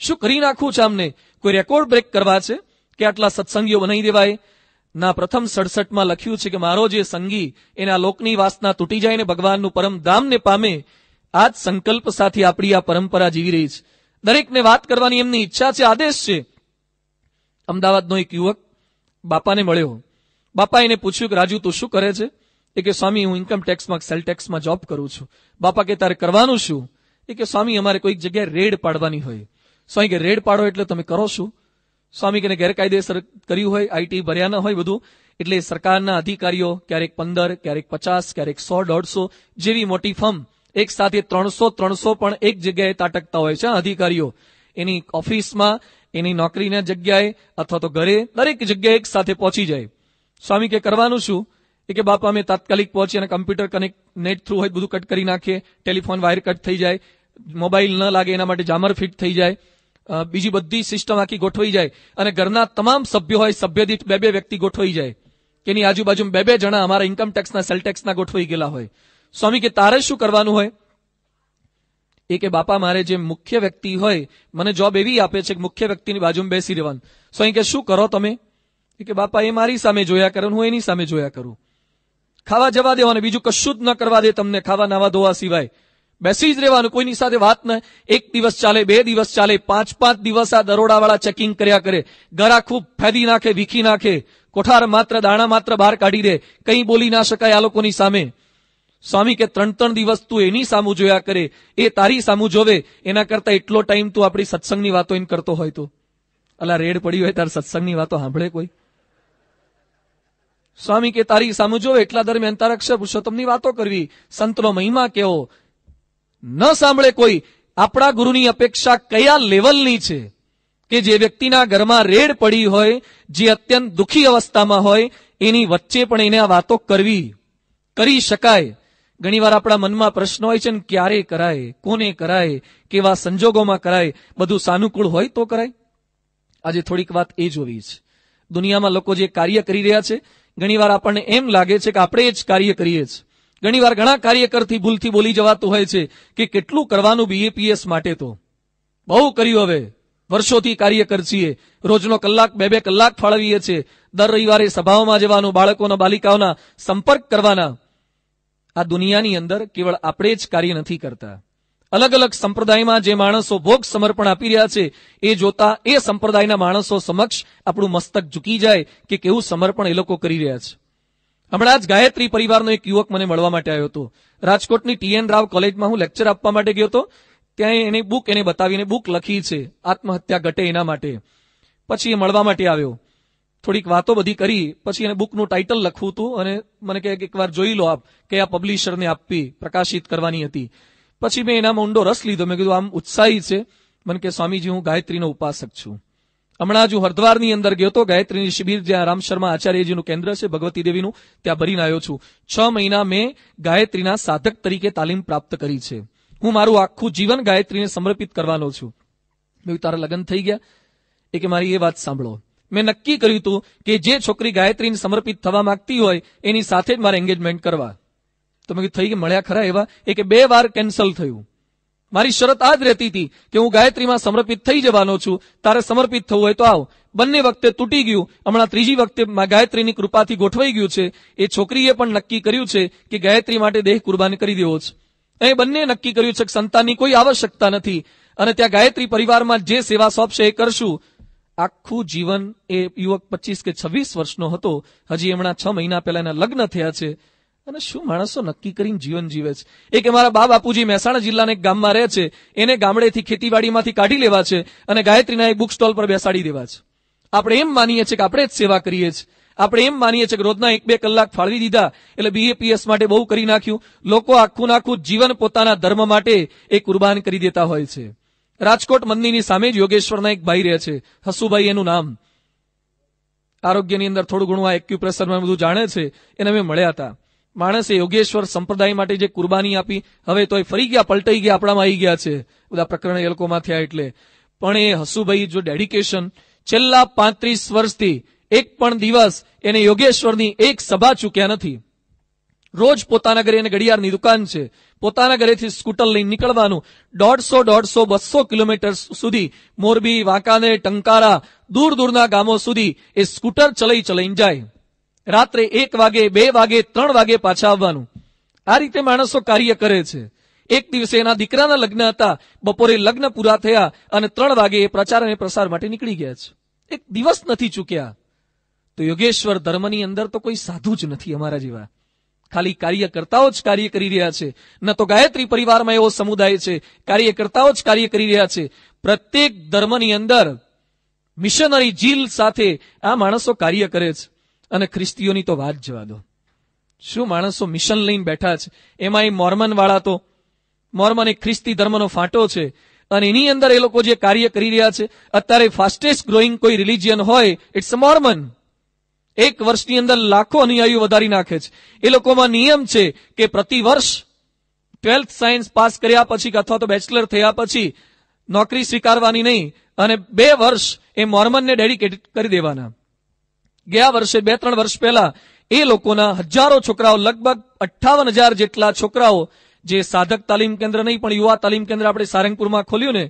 શું કરી નાખવું છે આમને કોઈ રેકોર્ડ બ્રેક કરવા છે કે આટલા સત્સંગીઓ બનાવી દેવાય ના પ્રથમ સડસઠમાં લખ્યું છે કે મારો જે સંગી એના લોકની વાસના તૂટી જાય ને ભગવાનનું પરમ ધામને પામે આ જ સંકલ્પ સાથે આપણી આ પરંપરા જીવી રહી છે દરેકને વાત કરવાની એમની ઈચ્છા છે આદેશ છે અમદાવાદનો એક યુવક બાપાને મળ્યો બાપા એને પૂછ્યું કે રાજુ તું શું કરે છે એ કે સ્વામી હું ઇન્કમ ટેક્સમાં સેલ ટેક્સમાં જોબ કરું છું બાપા કે તારે કરવાનું શું એ કે સ્વામી અમારે કોઈક જગ્યાએ રેડ પાડવાની હોય સ્વામી કે રેડ પાડો એટલે તમે કરો શું સ્વામી કે ગેરકાયદેસર કર્યું હોય આઈટી ભર્યા ન હોય બધું એટલે સરકારના અધિકારીઓ ક્યારેક પંદર ક્યારેક પચાસ ક્યારેક સો દોઢસો જેવી મોટી ફર્મ એક સાથે ત્રણસો ત્રણસો પણ એક જગ્યાએ તાટકતા હોય છે અધિકારીઓ એની ઓફિસમાં એની નોકરીના જગ્યાએ અથવા તો ઘરે દરેક જગ્યાએ એક સાથે પહોંચી જાય સ્વામી કે કરવાનું શું એ કે બાપા અમે તાત્કાલિક પહોંચી અને કમ્પ્યુટર કનેક્ટ નેટ થ્રુ હોય બધું કટ કરી નાખીએ ટેલિફોન વાયર કટ થઈ જાય મોબાઈલ ન લાગે એના માટે જામર ફિટ થઈ જાય બીજી બધી સિસ્ટમ આખી ગોઠવાઈ જાય અને ઘરના તમામ સભ્યો હોય સભ્ય દીઠ બે બે વ્યક્તિ ગોઠવાઈ જાય એની આજુબાજુ બે બે જણા અમારા ઇન્કમટેક્સના સેલટેક્સના સેલ ટેક્સના ગોઠવાઈ ગયેલા હોય સ્વામી કે તારે શું કરવાનું હોય એ કે બાપા મારે જે મુખ્ય વ્યક્તિ હોય મને જોબ એવી આપે છે કે મુખ્ય વ્યક્તિની બાજુમાં બેસી રહેવાનું સો અહીં કે શું કરો તમે એ કે બાપા એ મારી સામે જોયા કરે હું એની સામે જોયા કરું ખાવા જવા દેવાનું બીજું કશું જ ન કરવા દે તમને ખાવા નાવા ધોવા સિવાય બેસી જ રહેવાનું કોઈની સાથે વાત ન એક દિવસ ચાલે બે દિવસ ચાલે પાંચ પાંચ દિવસ આ દરોડાવાળા ચેકિંગ કર્યા કરે ગરા ખૂબ ફેદી નાખે વીખી નાખે કોઠાર માત્ર દાણા માત્ર બહાર કાઢી દે કંઈ બોલી ના શકાય આ લોકોની સામે સ્વામી કે ત્રણ ત્રણ દિવસ તું એની સામું જોયા કરે એ તારી સામું જોવે એના કરતા એટલો ટાઈમ તું આપણી સત્સંગની વાતો એને કરતો હોય તો અલા રેડ પડી હોય તારે સત્સંગની વાતો સાંભળે કોઈ સ્વામી કે તારી સામું જોવે એટલા દરમિયાન તારા અક્ષર પુરુષોત્તમની વાતો કરવી સંતનો મહિમા કેવો ન સાંભળે કોઈ આપણા ગુરુની અપેક્ષા કયા લેવલની છે કે જે વ્યક્તિના ઘરમાં રેડ પડી હોય જે અત્યંત દુઃખી અવસ્થામાં હોય એની વચ્ચે પણ એને આ વાતો કરવી કરી શકાય ઘણીવાર આપણા મનમાં પ્રશ્ન હોય છે ને ક્યારે કરાય કોને કરાય કેવા સંજોગોમાં કરાય બધું સાનુકૂળ હોય તો કરાય આજે થોડીક વાત એ જોવી છે દુનિયામાં લોકો જે કાર્ય કરી રહ્યા છે ઘણીવાર આપણને એમ લાગે છે કે આપણે જ કાર્ય કરીએ છીએ ઘણીવાર ઘણા કાર્યકરથી ભૂલથી બોલી જવાતું હોય છે કે કેટલું કરવાનું બીએપીએસ માટે તો બહુ કર્યું હવે વર્ષોથી કાર્યકર છીએ રોજનો કલાક બે બે કલાક ફાળવીએ છીએ દર રવિવારે સભાઓમાં જવાનું બાળકોના બાલિકાઓના સંપર્ક કરવાના આ દુનિયાની અંદર કેવળ આપણે જ કાર્ય નથી કરતા અલગ અલગ સંપ્રદાયમાં જે માણસો ભોગ સમર્પણ આપી રહ્યા છે એ જોતા એ સંપ્રદાયના માણસો સમક્ષ આપણું મસ્તક ઝૂકી જાય કે કેવું સમર્પણ એ લોકો કરી રહ્યા છે હમણાં જ ગાયત્રી પરિવારનો એક યુવક મને મળવા માટે આવ્યો હતો રાજકોટની ટીએન રાવ કોલેજમાં હું લેક્ચર આપવા માટે ગયો હતો ત્યાં એને બુક એને બતાવીને બુક લખી છે આત્મહત્યા ઘટે એના માટે પછી એ મળવા માટે આવ્યો થોડીક વાતો બધી કરી પછી એને બુકનું ટાઇટલ લખવું હતું અને મને કહે કે એકવાર જોઈ લો આપ કે આ પબ્લિશરને આપવી પ્રકાશિત કરવાની હતી પછી મેં એનામાં ઊંડો રસ લીધો મેં કીધું આમ ઉત્સાહી છે મને કે સ્વામીજી હું ગાયત્રીનો ઉપાસક છું હમણાં જ હું હરદ્વારની અંદર ગયો હતો ગાયત્રીની શિબિર જ્યાં રામ શર્મા આચાર્યજીનું કેન્દ્ર છે ભગવતી દેવીનું ત્યાં ભરીને આવ્યો છું છ મહિના મેં ગાયત્રીના સાધક તરીકે તાલીમ પ્રાપ્ત કરી છે હું મારું આખું જીવન ગાયત્રીને સમર્પિત કરવાનો છું મેં તારા લગ્ન થઈ ગયા એ કે મારી એ વાત સાંભળો મેં નક્કી કર્યું હતું કે જે છોકરી ગાયત્રીને સમર્પિત થવા માંગતી હોય એની સાથે જ મારે એન્ગેજમેન્ટ કરવા તો મેં થઈ કે મળ્યા ખરા એવા એ કે બે વાર કેન્સલ થયું મારી શરત આ જ રહેતી હતી કે હું ગાયત્રીમાં સમર્પિત થઈ જવાનો છું તારે સમર્પિત થવું હોય તો આવ બંને વખતે તૂટી ગયું હમણાં ત્રીજી વખતે ગાયત્રીની કૃપાથી ગોઠવાઈ ગયું છે એ છોકરીએ પણ નક્કી કર્યું છે કે ગાયત્રી માટે દેહ કુરબાન કરી દેવો છે અહીં બંને નક્કી કર્યું છે કે સંતાનની કોઈ આવશ્યકતા નથી અને ત્યાં ગાયત્રી પરિવારમાં જે સેવા સોંપશે એ કરશું આખું જીવન એ યુવક પચીસ કે છવ્વીસ વર્ષનો હતો હજી એમના છ મહિના પહેલા એના લગ્ન થયા છે અને શું માણસો નક્કી કરીને જીવન જીવે છે એક મારા બા બાપુજી મહેસાણા જિલ્લાના એક ગામમાં રહે છે એને ગામડેથી ખેતીવાડીમાંથી કાઢી લેવા છે અને ગાયત્રીના એક બુક સ્ટોલ પર બેસાડી દેવા છે આપણે એમ માનીએ છીએ કે આપણે જ સેવા કરીએ છીએ આપણે એમ માનીએ છીએ કે રોજના એક બે કલાક ફાળવી દીધા એટલે બીએપીએસ માટે બહુ કરી નાખ્યું લોકો આખું નાખું જીવન પોતાના ધર્મ માટે એ કુરબાન કરી દેતા હોય છે રાજકોટ મંદિરની સામે જ યોગેશ્વરના એક ભાઈ રહે છે હસુભાઈ એનું નામ આરોગ્યની અંદર થોડું ઘણું આ એક્યુપ્રેશરમાં બધું જાણે છે એને અમે મળ્યા હતા માણસે યોગેશ્વર સંપ્રદાય માટે જે કુરબાની આપી હવે તો એ ફરી ગયા પલટાઈ ગયા આપણામાં આવી ગયા છે બધા પ્રકરણ એ લોકોમાં થયા એટલે પણ એ હસુભાઈ જો ડેડિકેશન છેલ્લા પાંત્રીસ વર્ષથી એક પણ દિવસ એને યોગેશ્વરની એક સભા ચૂક્યા નથી રોજ પોતાના ઘરે અને ઘડિયાળની દુકાન છે પોતાના ઘરેથી સ્કૂટર લઈને નીકળવાનું દોઢસો દોઢસો બસો કિલોમીટર સુધી મોરબી વાંકાને ટંકારા દૂર દૂરના ગામો સુધી એ સ્કૂટર ચલાઈ ચલાઈને જાય રાત્રે એક વાગે બે વાગે ત્રણ વાગે પાછા આવવાનું આ રીતે માણસો કાર્ય કરે છે એક દિવસે એના દીકરાના લગ્ન હતા બપોરે લગ્ન પૂરા થયા અને ત્રણ વાગે એ પ્રચાર અને પ્રસાર માટે નીકળી ગયા છે એક દિવસ નથી ચૂક્યા તો યોગેશ્વર ધર્મની અંદર તો કોઈ સાધુ જ નથી અમારા જેવા ખાલી કાર્યકર્તાઓ જ કાર્ય કરી રહ્યા છે ન તો ગાયત્રી પરિવારમાં એવો સમુદાય છે કાર્યકર્તાઓ જ કાર્ય કરી રહ્યા છે પ્રત્યેક ધર્મની અંદર મિશનરી જીલ સાથે આ માણસો કાર્ય કરે છે અને ખ્રિસ્તીઓની તો વાત જવા દો શું માણસો મિશન લઈને બેઠા છે એમાં એ મોર્મન વાળા તો મોર્મન એ ખ્રિસ્તી ધર્મનો ફાંટો છે અને એની અંદર એ લોકો જે કાર્ય કરી રહ્યા છે અત્યારે ફાસ્ટેસ્ટ ગ્રોઈંગ કોઈ રિલિજિયન હોય ઇટ્સ મોર્મન એક વર્ષની અંદર લાખો અનુયાયીઓ વધારી નાખે છે એ લોકોમાં નિયમ છે કે પ્રતિ વર્ષ ટ્વેલ્થ સાયન્સ પાસ કર્યા પછી અથવા તો બેચલર થયા પછી નોકરી સ્વીકારવાની નહીં અને બે વર્ષ એ મોર્મનને ડેડિકેટેડ કરી દેવાના ગયા વર્ષે બે ત્રણ વર્ષ પહેલા એ લોકોના હજારો છોકરાઓ લગભગ અઠ્ઠાવન હજાર જેટલા છોકરાઓ જે સાધક તાલીમ કેન્દ્ર નહીં પણ યુવા તાલીમ કેન્દ્ર આપણે સારંગપુરમાં ખોલ્યું ને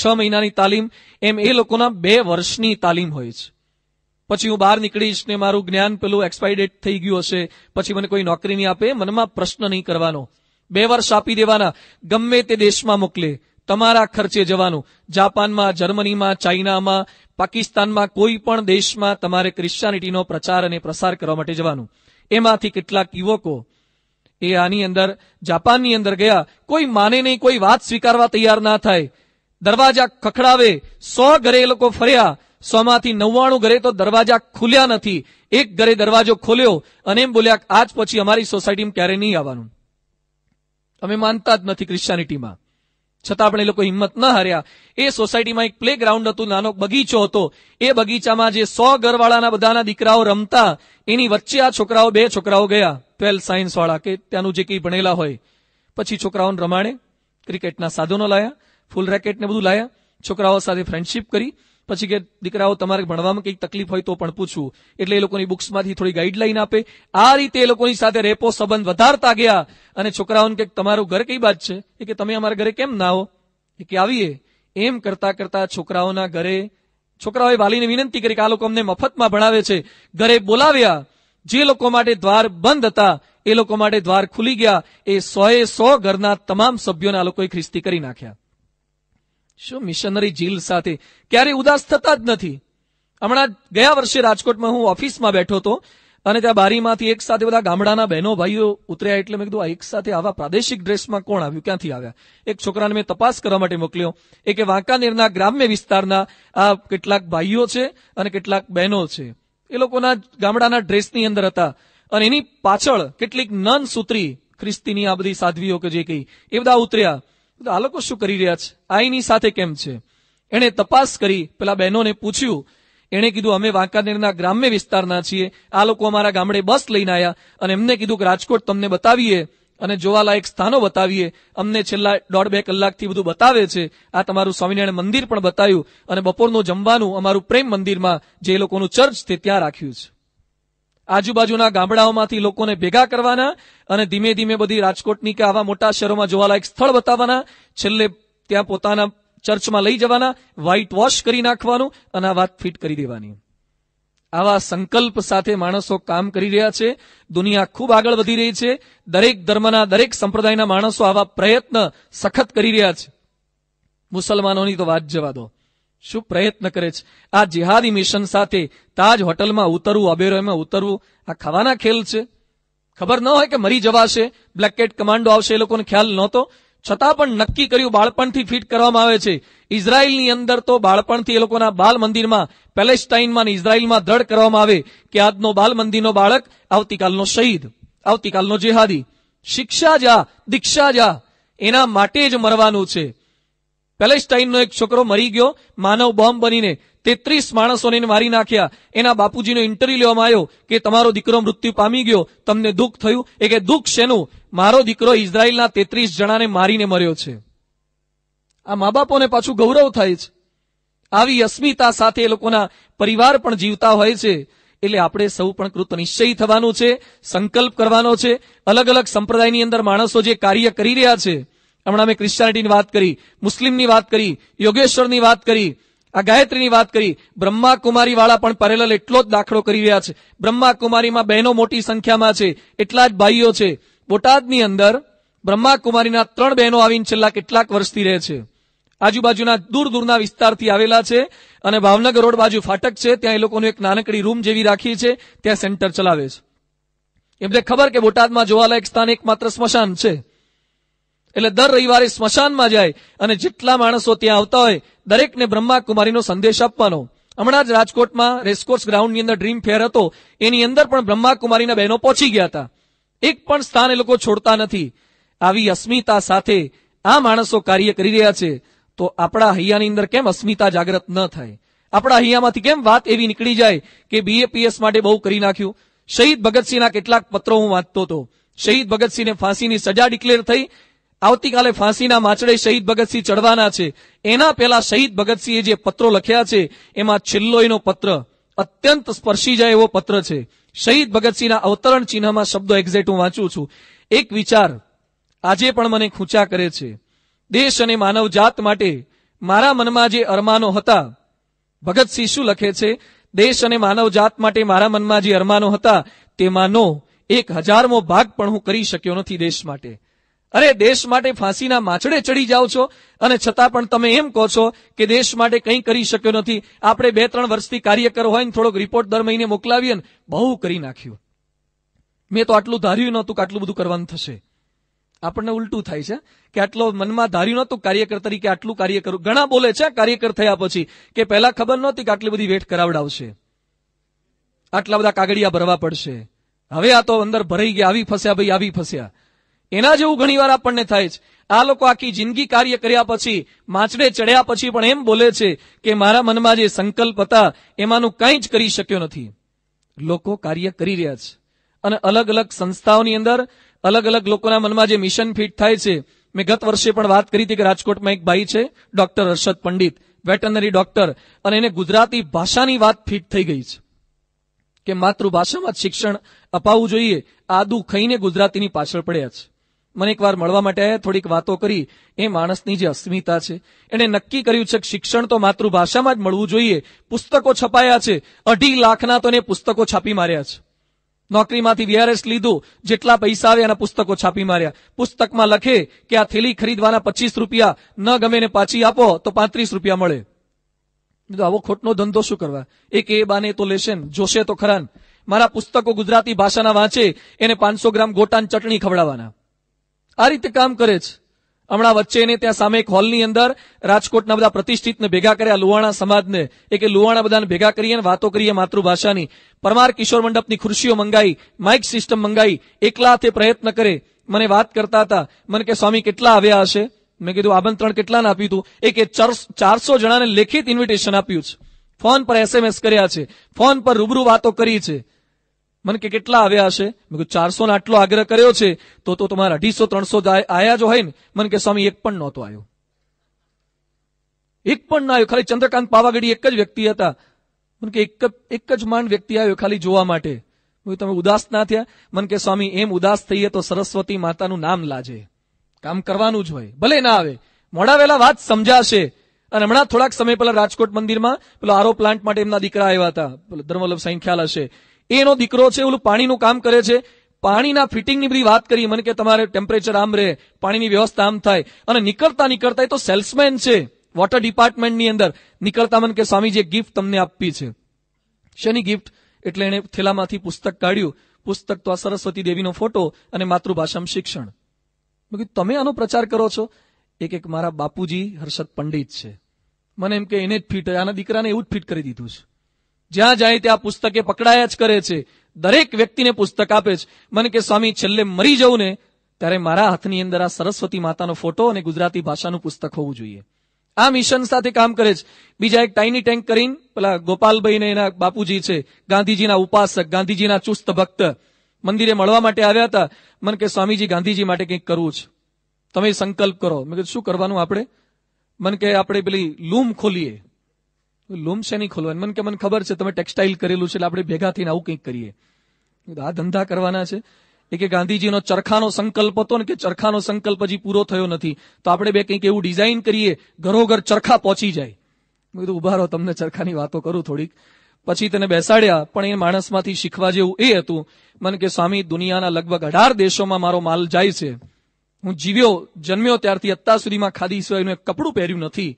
છ મહિનાની તાલીમ એમ એ લોકોના બે વર્ષની તાલીમ હોય છે પછી હું બહાર નીકળીશ ને મારું જ્ઞાન પેલું એક્સપાયરેટ થઈ ગયું હશે પછી મને કોઈ નોકરી નહીં આપે મનમાં પ્રશ્ન નહીં કરવાનો બે વર્ષ આપી દેવાના ગમે તે દેશમાં મોકલે તમારા ખર્ચે જવાનું જાપાનમાં જર્મનીમાં ચાઇનામાં પાકિસ્તાનમાં કોઈ પણ દેશમાં તમારે ક્રિશ્ચિયાનિટીનો પ્રચાર અને પ્રસાર કરવા માટે જવાનું એમાંથી કેટલાક યુવકો એ આની અંદર જાપાનની અંદર ગયા કોઈ માને નહીં કોઈ વાત સ્વીકારવા તૈયાર ના થાય દરવાજા ખખડાવે સો ઘરે એ લોકો ફર્યા સોમાંથી નવ્વાણું ઘરે તો દરવાજા ખુલ્યા નથી એક ઘરે દરવાજો ખોલ્યો અને એમ બોલ્યા આજ પછી અમારી સોસાયટીમાં ક્યારે નહીં આવવાનું અમે માનતા જ નથી ક્રિશ્ચિયાનિટીમાં છતાં આપણે લોકો હિંમત ન હાર્યા એ સોસાયટીમાં એક પ્લે ગ્રાઉન્ડ હતું નાનો બગીચો હતો એ બગીચામાં જે સો ઘરવાળાના બધાના દીકરાઓ રમતા એની વચ્ચે આ છોકરાઓ બે છોકરાઓ ગયા ટ્વેલ્થ સાયન્સ વાળા કે ત્યાંનું જે કંઈ ભણેલા હોય પછી છોકરાઓને રમાણે ક્રિકેટના સાધનો લાયા ફૂલ રેકેટ ને બધું લાયા છોકરાઓ સાથે ફ્રેન્ડશીપ કરી પછી કે દીકરાઓ તમારે ભણવામાં કંઈક તકલીફ હોય તો પણ પૂછવું એટલે એ લોકોની બુક્સમાંથી થોડી ગાઈડલાઈન આપે આ રીતે એ લોકોની સાથે રેપો સંબંધ વધારતા ગયા અને છોકરાઓને કે તમારું ઘર કઈ બાત છે કે તમે અમારા ઘરે કેમ ના આવો કે આવીએ એમ કરતા કરતા છોકરાઓના ઘરે છોકરાઓએ વાલીને વિનંતી કરી કે આ લોકો અમને મફતમાં ભણાવે છે ઘરે બોલાવ્યા જે લોકો માટે દ્વાર બંધ હતા એ લોકો માટે દ્વાર ખુલી ગયા એ સો એ સો ઘરના તમામ સભ્યોને આ લોકોએ ખ્રિસ્તી કરી નાખ્યા શું મિશનરી જીલ સાથે ક્યારેય ઉદાસ થતા જ નથી હમણાં ગયા વર્ષે રાજકોટમાં હું ઓફિસમાં બેઠો હતો અને ત્યાં બારીમાંથી એક સાથે બધા ગામડાના બહેનો ભાઈઓ ઉતર્યા એટલે મેં કીધું એક સાથે આવા પ્રાદેશિક ડ્રેસમાં કોણ આવ્યું ક્યાંથી આવ્યા એક છોકરાને મેં તપાસ કરવા માટે મોકલ્યો એ કે વાંકાનેરના ગ્રામ્ય વિસ્તારના આ કેટલાક ભાઈઓ છે અને કેટલાક બહેનો છે એ લોકોના ગામડાના ડ્રેસની અંદર હતા અને એની પાછળ કેટલીક નન સૂત્રી ખ્રિસ્તીની આ બધી સાધ્વીઓ કે જે કહી એ બધા ઉતર્યા આ લોકો શું કરી રહ્યા છે આ એની સાથે કેમ છે એણે તપાસ કરી પેલા બહેનોને પૂછ્યું એણે કીધું અમે વાંકાનેરના ગ્રામ્ય વિસ્તારના છીએ આ લોકો અમારા ગામડે બસ લઈને આવ્યા અને એમને કીધું કે રાજકોટ તમને બતાવીએ અને જોવાલાયક સ્થાનો બતાવીએ અમને છેલ્લા દોઢ બે કલાકથી બધું બતાવે છે આ તમારું સ્વામિનારાયણ મંદિર પણ બતાવ્યું અને બપોરનું જમવાનું અમારું પ્રેમ મંદિરમાં જે લોકોનું ચર્ચ તે ત્યાં રાખ્યું છે આજુબાજુના ગામડાઓમાંથી લોકોને ભેગા કરવાના અને ધીમે ધીમે બધી રાજકોટની કે આવા મોટા શહેરોમાં જોવાલાયક સ્થળ બતાવવાના છેલ્લે ત્યાં પોતાના ચર્ચમાં લઈ જવાના વ્હાઇટ વોશ કરી નાખવાનું અને આ વાત ફિટ કરી દેવાની આવા સંકલ્પ સાથે માણસો કામ કરી રહ્યા છે દુનિયા ખૂબ આગળ વધી રહી છે દરેક ધર્મના દરેક સંપ્રદાયના માણસો આવા પ્રયત્ન સખત કરી રહ્યા છે મુસલમાનોની તો વાત જવા દો શું પ્રયત્ન કરે છે આ જિહાદી મિશન સાથે તાજ હોટલમાં ઉતરવું અબેરોયમાં ઉતરવું આ ખાવાના ખેલ છે ખબર ન હોય કે મરી જવાશે બ્લેકેટ કમાન્ડો આવશે એ લોકોને ખ્યાલ નહોતો છતાં પણ નક્કી કર્યું બાળપણથી ફિટ કરવામાં આવે છે ઇઝરાયલની અંદર તો બાળપણથી એ લોકોના બાલ મંદિરમાં પેલેસ્ટાઇનમાં ઇઝરાયલમાં દ્રઢ કરવામાં આવે કે આજનો બાલ મંદિરનો બાળક આવતીકાલનો શહીદ આવતીકાલનો જેહાદી શિક્ષા જા દીક્ષા જા એના માટે જ મરવાનું છે પેલેસ્ટાઇનનો એક છોકરો મરી ગયો માનવ બોમ્બ બનીને તેત્રીસ માણસોને મારી નાખ્યા એના બાપુજીનો ઇન્ટરવ્યુ લેવામાં આવ્યો કે તમારો દીકરો મૃત્યુ પામી ગયો તમને દુઃખ થયું એ કે દુઃખ શેનું મારો દીકરો ઇઝરાયલના તેત્રીસ જણાને મારીને મર્યો છે આ મા બાપોને પાછું ગૌરવ થાય છે આવી અસ્મિતા સાથે એ લોકોના પરિવાર પણ જીવતા હોય છે એટલે આપણે સૌ પણ કૃત નિશ્ચય થવાનું છે સંકલ્પ કરવાનો છે અલગ અલગ સંપ્રદાયની અંદર માણસો જે કાર્ય કરી રહ્યા છે હમણાં મેં ક્રિશ્ચિયાનિટીની વાત કરી મુસ્લિમની વાત કરી યોગેશ્વરની વાત કરી આ ગાયત્રીની વાત કરી બ્રહ્મા વાળા પણ પેરેલલ એટલો જ દાખલો કરી રહ્યા છે બ્રહ્માકુમારીમાં બહેનો મોટી સંખ્યામાં છે એટલા જ ભાઈઓ છે બોટાદની અંદર બ્રહ્માકુમારીના ત્રણ બહેનો આવીને છેલ્લા કેટલાક વર્ષથી રહે છે આજુબાજુના દૂર દૂરના વિસ્તારથી આવેલા છે અને ભાવનગર રોડ બાજુ ફાટક છે ત્યાં એ લોકોનું એક નાનકડી રૂમ જેવી રાખી છે ત્યાં સેન્ટર ચલાવે છે એમને ખબર કે બોટાદમાં જોવાલાયક સ્થાન એકમાત્ર સ્મશાન છે એટલે દર રવિવારે સ્મશાનમાં જાય અને જેટલા માણસો ત્યાં આવતા હોય દરેકને બ્રહ્માકુમારીનો સંદેશ આપવાનો હમણાં જ રાજકોટમાં રેસકોર્સ ગ્રાઉન્ડની અંદર ડ્રીમ ફેર હતો એની અંદર પણ બ્રહ્માકુમારીના બહેનો પહોંચી ગયા હતા એક પણ સ્થાન એ લોકો છોડતા નથી આવી અસ્મિતા સાથે આ માણસો કાર્ય કરી રહ્યા છે તો આપણા હૈયાની અંદર કેમ અસ્મિતા જાગ્રત ન થાય આપણા હૈયામાંથી કેમ વાત એવી નીકળી જાય કે બીએપીએસ માટે બહુ કરી નાખ્યું શહીદ ભગતસિંહના કેટલાક પત્રો હું વાંચતો હતો શહીદ ભગતસિંહને ફાંસીની સજા ડિક્લેર થઈ આવતીકાલે ફાંસીના માછડે શહીદ ભગતસિંહ ચડવાના છે એના પહેલા શહીદ ભગતસિંહે જે પત્રો લખ્યા છે એમાં છેલ્લો એનો પત્ર અત્યંત સ્પર્શી જાય એવો પત્ર છે શહીદ ભગતસિંહના અવતરણ ચિહ્નમાં શબ્દો એક્ઝેક્ટ હું વાંચું છું એક વિચાર આજે પણ મને ખૂંચા કરે છે દેશ અને માનવજાત માટે મારા મનમાં જે અરમાનો હતા ભગતસિંહ શું લખે છે દેશ અને માનવજાત માટે મારા મનમાં જે અરમાનો હતા તેમાંનો એક હજારમો ભાગ પણ હું કરી શક્યો નથી દેશ માટે અરે દેશ માટે ફાંસીના માછડે ચડી જાઓ છો અને છતાં પણ તમે એમ કહો છો કે દેશ માટે કંઈ કરી શક્યો નથી આપણે બે ત્રણ વર્ષથી કાર્યકર હોય ને થોડોક રિપોર્ટ દર મહિને મોકલાવીએ ને બહુ કરી નાખ્યું મેં તો આટલું ધાર્યું નહોતું કે આટલું બધું કરવાનું થશે આપણને ઉલટું થાય છે કે આટલો મનમાં ધાર્યું નહોતું કાર્યકર તરીકે આટલું કાર્ય કરું ઘણા બોલે છે કાર્યકર થયા પછી કે પહેલા ખબર નહોતી કે આટલી બધી વેઠ કરાવડાવશે આટલા બધા કાગળિયા ભરવા પડશે હવે આ તો અંદર ભરાઈ ગયા આવી ફસ્યા ભાઈ આવી ફસ્યા એના જેવું ઘણીવાર આપણને થાય છે આ લોકો આખી જિંદગી કાર્ય કર્યા પછી માછડે ચડ્યા પછી પણ એમ બોલે છે કે મારા મનમાં જે સંકલ્પ હતા એમાંનું કંઈ જ કરી શક્યો નથી લોકો કાર્ય કરી રહ્યા છે અને અલગ અલગ સંસ્થાઓની અંદર અલગ અલગ લોકોના મનમાં જે મિશન ફિટ થાય છે મેં ગત વર્ષે પણ વાત કરી હતી કે રાજકોટમાં એક ભાઈ છે doctor Harshad Pandit veterinary doctor અને એને ગુજરાતી ભાષાની વાત ફિટ થઈ ગઈ છે કે માતૃભાષામાં જ શિક્ષણ અપાવવું જોઈએ આદુ ખાઈને ગુજરાતીની પાછળ પડ્યા છે મને એકવાર મળવા માટે આવ્યા થોડીક વાતો કરી એ માણસની જે અસ્મિતા છે એણે નક્કી કર્યું છે કે શિક્ષણ તો માતૃભાષામાં જ મળવું જોઈએ પુસ્તકો છપાયા છે અઢી લાખના તો એને પુસ્તકો છાપી માર્યા છે નોકરીમાંથી વીઆરએસ લીધું જેટલા પૈસા આવે એના પુસ્તકો છાપી માર્યા પુસ્તકમાં લખે કે આ થેલી ખરીદવાના પચીસ રૂપિયા ન ગમે ને પાછી આપો તો પાંત્રીસ રૂપિયા મળે આવો ખોટનો ધંધો શું કરવા એક એ બાને તો લેશે જોશે તો ખરાન મારા પુસ્તકો ગુજરાતી ભાષાના વાંચે એને પાંચસો ગ્રામ ગોટાન ચટણી ખવડાવવાના આ રીતે કામ કરે છે હમણાં વચ્ચેને ત્યાં સામે એક હોલની અંદર રાજકોટના બધા પ્રતિષ્ઠિતને ભેગા કર્યા લુવાણા સમાજને એક લુવાણા બધાને ભેગા કરીએ અને વાતો કરીએ માતૃભાષાની પરમાર કિશોર મંડપની ખુરશીઓ મંગાઈ માઇક સિસ્ટમ મંગાઈ એકલા તે પ્રયત્ન કરે મને વાત કરતા હતા મને કે સ્વામી કેટલા આવ્યા હશે મેં કીધું આમંત્રણ કેટલાને આપ્યું હતું એ કે ચારસો જણાને લેખિત ઇન્વિટેશન આપ્યું છે ફોન પર એસએમએસ કર્યા છે ફોન પર રૂબરૂ વાતો કરી છે મને કે કેટલા આવ્યા હશે મેં કીધું ચારસો ને આટલો આગ્રહ કર્યો છે તો તો તમારા અઢીસો ત્રણસો આયા જો હોય ને મને કે સ્વામી એક પણ નહોતો આવ્યો એક પણ ના આવ્યો ખાલી ચંદ્રકાંત પાવાગઢી એક જ વ્યક્તિ હતા મને કે એક એક જ માંડ વ્યક્તિ આવ્યો ખાલી જોવા માટે તમે ઉદાસ ના થયા મન કે સ્વામી એમ ઉદાસ થઈએ તો સરસ્વતી માતાનું નામ લાજે કામ કરવાનું જ હોય ભલે ના આવે મોડા વહેલા વાત સમજાશે અને હમણાં થોડાક સમય પહેલા રાજકોટ મંદિરમાં પેલો આરો પ્લાન્ટ માટે એમના દીકરા આવ્યા હતા પેલો ધર્મવલ્લભ સાંઈ ખ્યાલ હશે એનો દીકરો છે ઓલું પાણીનું કામ કરે છે પાણીના ફિટિંગની બધી વાત કરી મને કે તમારે ટેમ્પરેચર આમ રહે પાણીની વ્યવસ્થા આમ થાય અને નીકળતા નીકળતા એ તો સેલ્સમેન છે વોટર ડિપાર્ટમેન્ટની અંદર નીકળતા મને કે સ્વામીજી ગિફ્ટ તમને આપી છે શેની ગિફ્ટ એટલે એણે થેલામાંથી પુસ્તક કાઢ્યું પુસ્તક તો આ સરસ્વતી દેવીનો ફોટો અને માતૃભાષામાં શિક્ષણ મેં તમે આનો પ્રચાર કરો છો એક એક મારા બાપુજી હર્ષદ પંડિત છે મને એમ કે એને જ ફિટ આના દીકરાને એવું જ ફિટ કરી દીધું છે જ્યાં જાય ત્યાં પુસ્તકે પકડાયા જ કરે છે દરેક વ્યક્તિને પુસ્તક આપે છે મને કે સ્વામી છેલ્લે મરી જવું ને ત્યારે મારા હાથની અંદર આ સરસ્વતી માતાનો ફોટો અને ગુજરાતી ભાષાનું પુસ્તક હોવું જોઈએ આ મિશન સાથે કામ કરે છે બીજા એક ટાઈની ટેન્ક કરીને પેલા ગોપાલભાઈ ને એના બાપુજી છે ગાંધીજીના ઉપાસક ગાંધીજીના ચુસ્ત ભક્ત મંદિરે મળવા માટે આવ્યા હતા મને કે સ્વામીજી ગાંધીજી માટે કંઈક કરવું છે તમે સંકલ્પ કરો મેં કીધું શું કરવાનું આપણે મને કે આપણે પેલી લૂમ ખોલીએ લૂમ છે નહીં ખોલવાની મને કે મને ખબર છે તમે ટેક્સટાઇલ કરેલું છે એટલે આપણે ભેગા થઈને આવું કંઈક કરીએ આ ધંધા કરવાના છે એ કે ગાંધીજીનો ચરખાનો સંકલ્પ હતો ને કે ચરખાનો સંકલ્પ હજી પૂરો થયો નથી તો આપણે બે કંઈક એવું ડિઝાઇન કરીએ ઘરો ઘર ચરખા પહોંચી જાય મેં કીધું ઉભા રહો તમને ચરખાની વાતો કરું થોડીક પછી તેને બેસાડ્યા પણ એ માણસમાંથી શીખવા જેવું એ હતું મને કે સ્વામી દુનિયાના લગભગ અઢાર દેશોમાં મારો માલ જાય છે હું જીવ્યો જન્મ્યો ત્યારથી અત્યાર સુધીમાં ખાદી સિવાયનું એક કપડું પહેર્યું નથી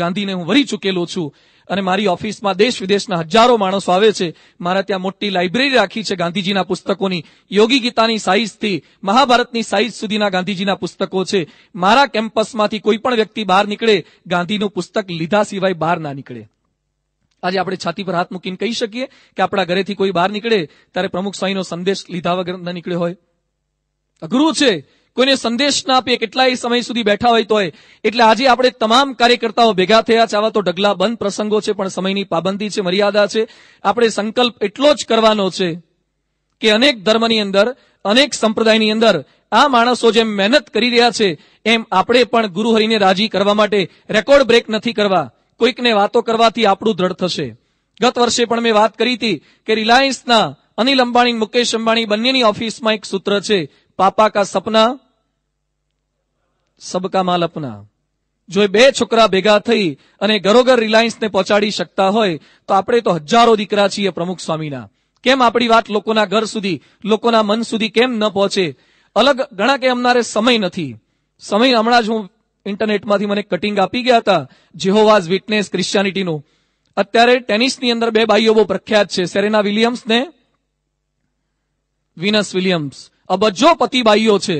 ગાંધીને હું વરી ચૂકેલો છું અને મારી ઓફિસમાં દેશ વિદેશના હજારો માણસો આવે છે મારા ત્યાં મોટી લાઇબ્રેરી રાખી છે ગાંધીજીના પુસ્તકોની યોગી ગીતાની સાઇઝથી મહાભારતની સાઇઝ સુધીના ગાંધીજીના પુસ્તકો છે મારા કેમ્પસમાંથી કોઈ પણ વ્યક્તિ બહાર નીકળે ગાંધીનું પુસ્તક લીધા સિવાય બહાર ના નીકળે આજે આપણે છાતી પર હાથ મૂકીને કહી શકીએ કે આપણા ઘરેથી કોઈ બહાર નીકળે ત્યારે પ્રમુખ સ્વાઈનો સંદેશ લીધા વગર ના નીકળ્યો હોય અઘરું છે કોઈને સંદેશ ના આપીએ કેટલાય સમય સુધી બેઠા હોય તોય એટલે આજે આપણે તમામ કાર્યકર્તાઓ ભેગા થયા છે આવા તો ઢગલા બંધ પ્રસંગો છે પણ સમયની પાબંદી છે મર્યાદા છે આપણે સંકલ્પ એટલો જ કરવાનો છે કે અનેક ધર્મની અંદર અનેક સંપ્રદાયની અંદર આ માણસો જેમ મહેનત કરી રહ્યા છે એમ આપણે પણ ગુરુહરિને રાજી કરવા માટે રેકોર્ડ બ્રેક નથી કરવા કોઈકને વાતો કરવાથી આપણું દ્રઢ થશે ગત વર્ષે પણ મેં વાત કરી હતી કે રિલાયન્સના અનિલ અંબાણી મુકેશ અંબાણી બંનેની ઓફિસમાં એક સૂત્ર છે પાપા કા સપના સબકા માલ અપના જો એ બે છોકરા ભેગા થઈ અને ઘરોઘર રિલાયન્સને પહોંચાડી શકતા હોય તો આપણે તો હજારો દીકરા છીએ પ્રમુખ સ્વામીના કેમ આપણી વાત લોકોના ઘર સુધી લોકોના મન સુધી કેમ ન પહોંચે અલગ ઘણા કે અમનારે સમય નથી સમય હમણાં જ હું ઇન્ટરનેટમાંથી મને કટિંગ આપી ગયા હતા જેહોવાઝ વિટનેસ ક્રિશ્ચિયાનિટીનું અત્યારે ટેનિસની અંદર બે ભાઈઓ બહુ પ્રખ્યાત છે સેરેના વિલિયમ્સ ને વિનસ વિલિયમ્સ આ બજો પતિ ભાઈઓ છે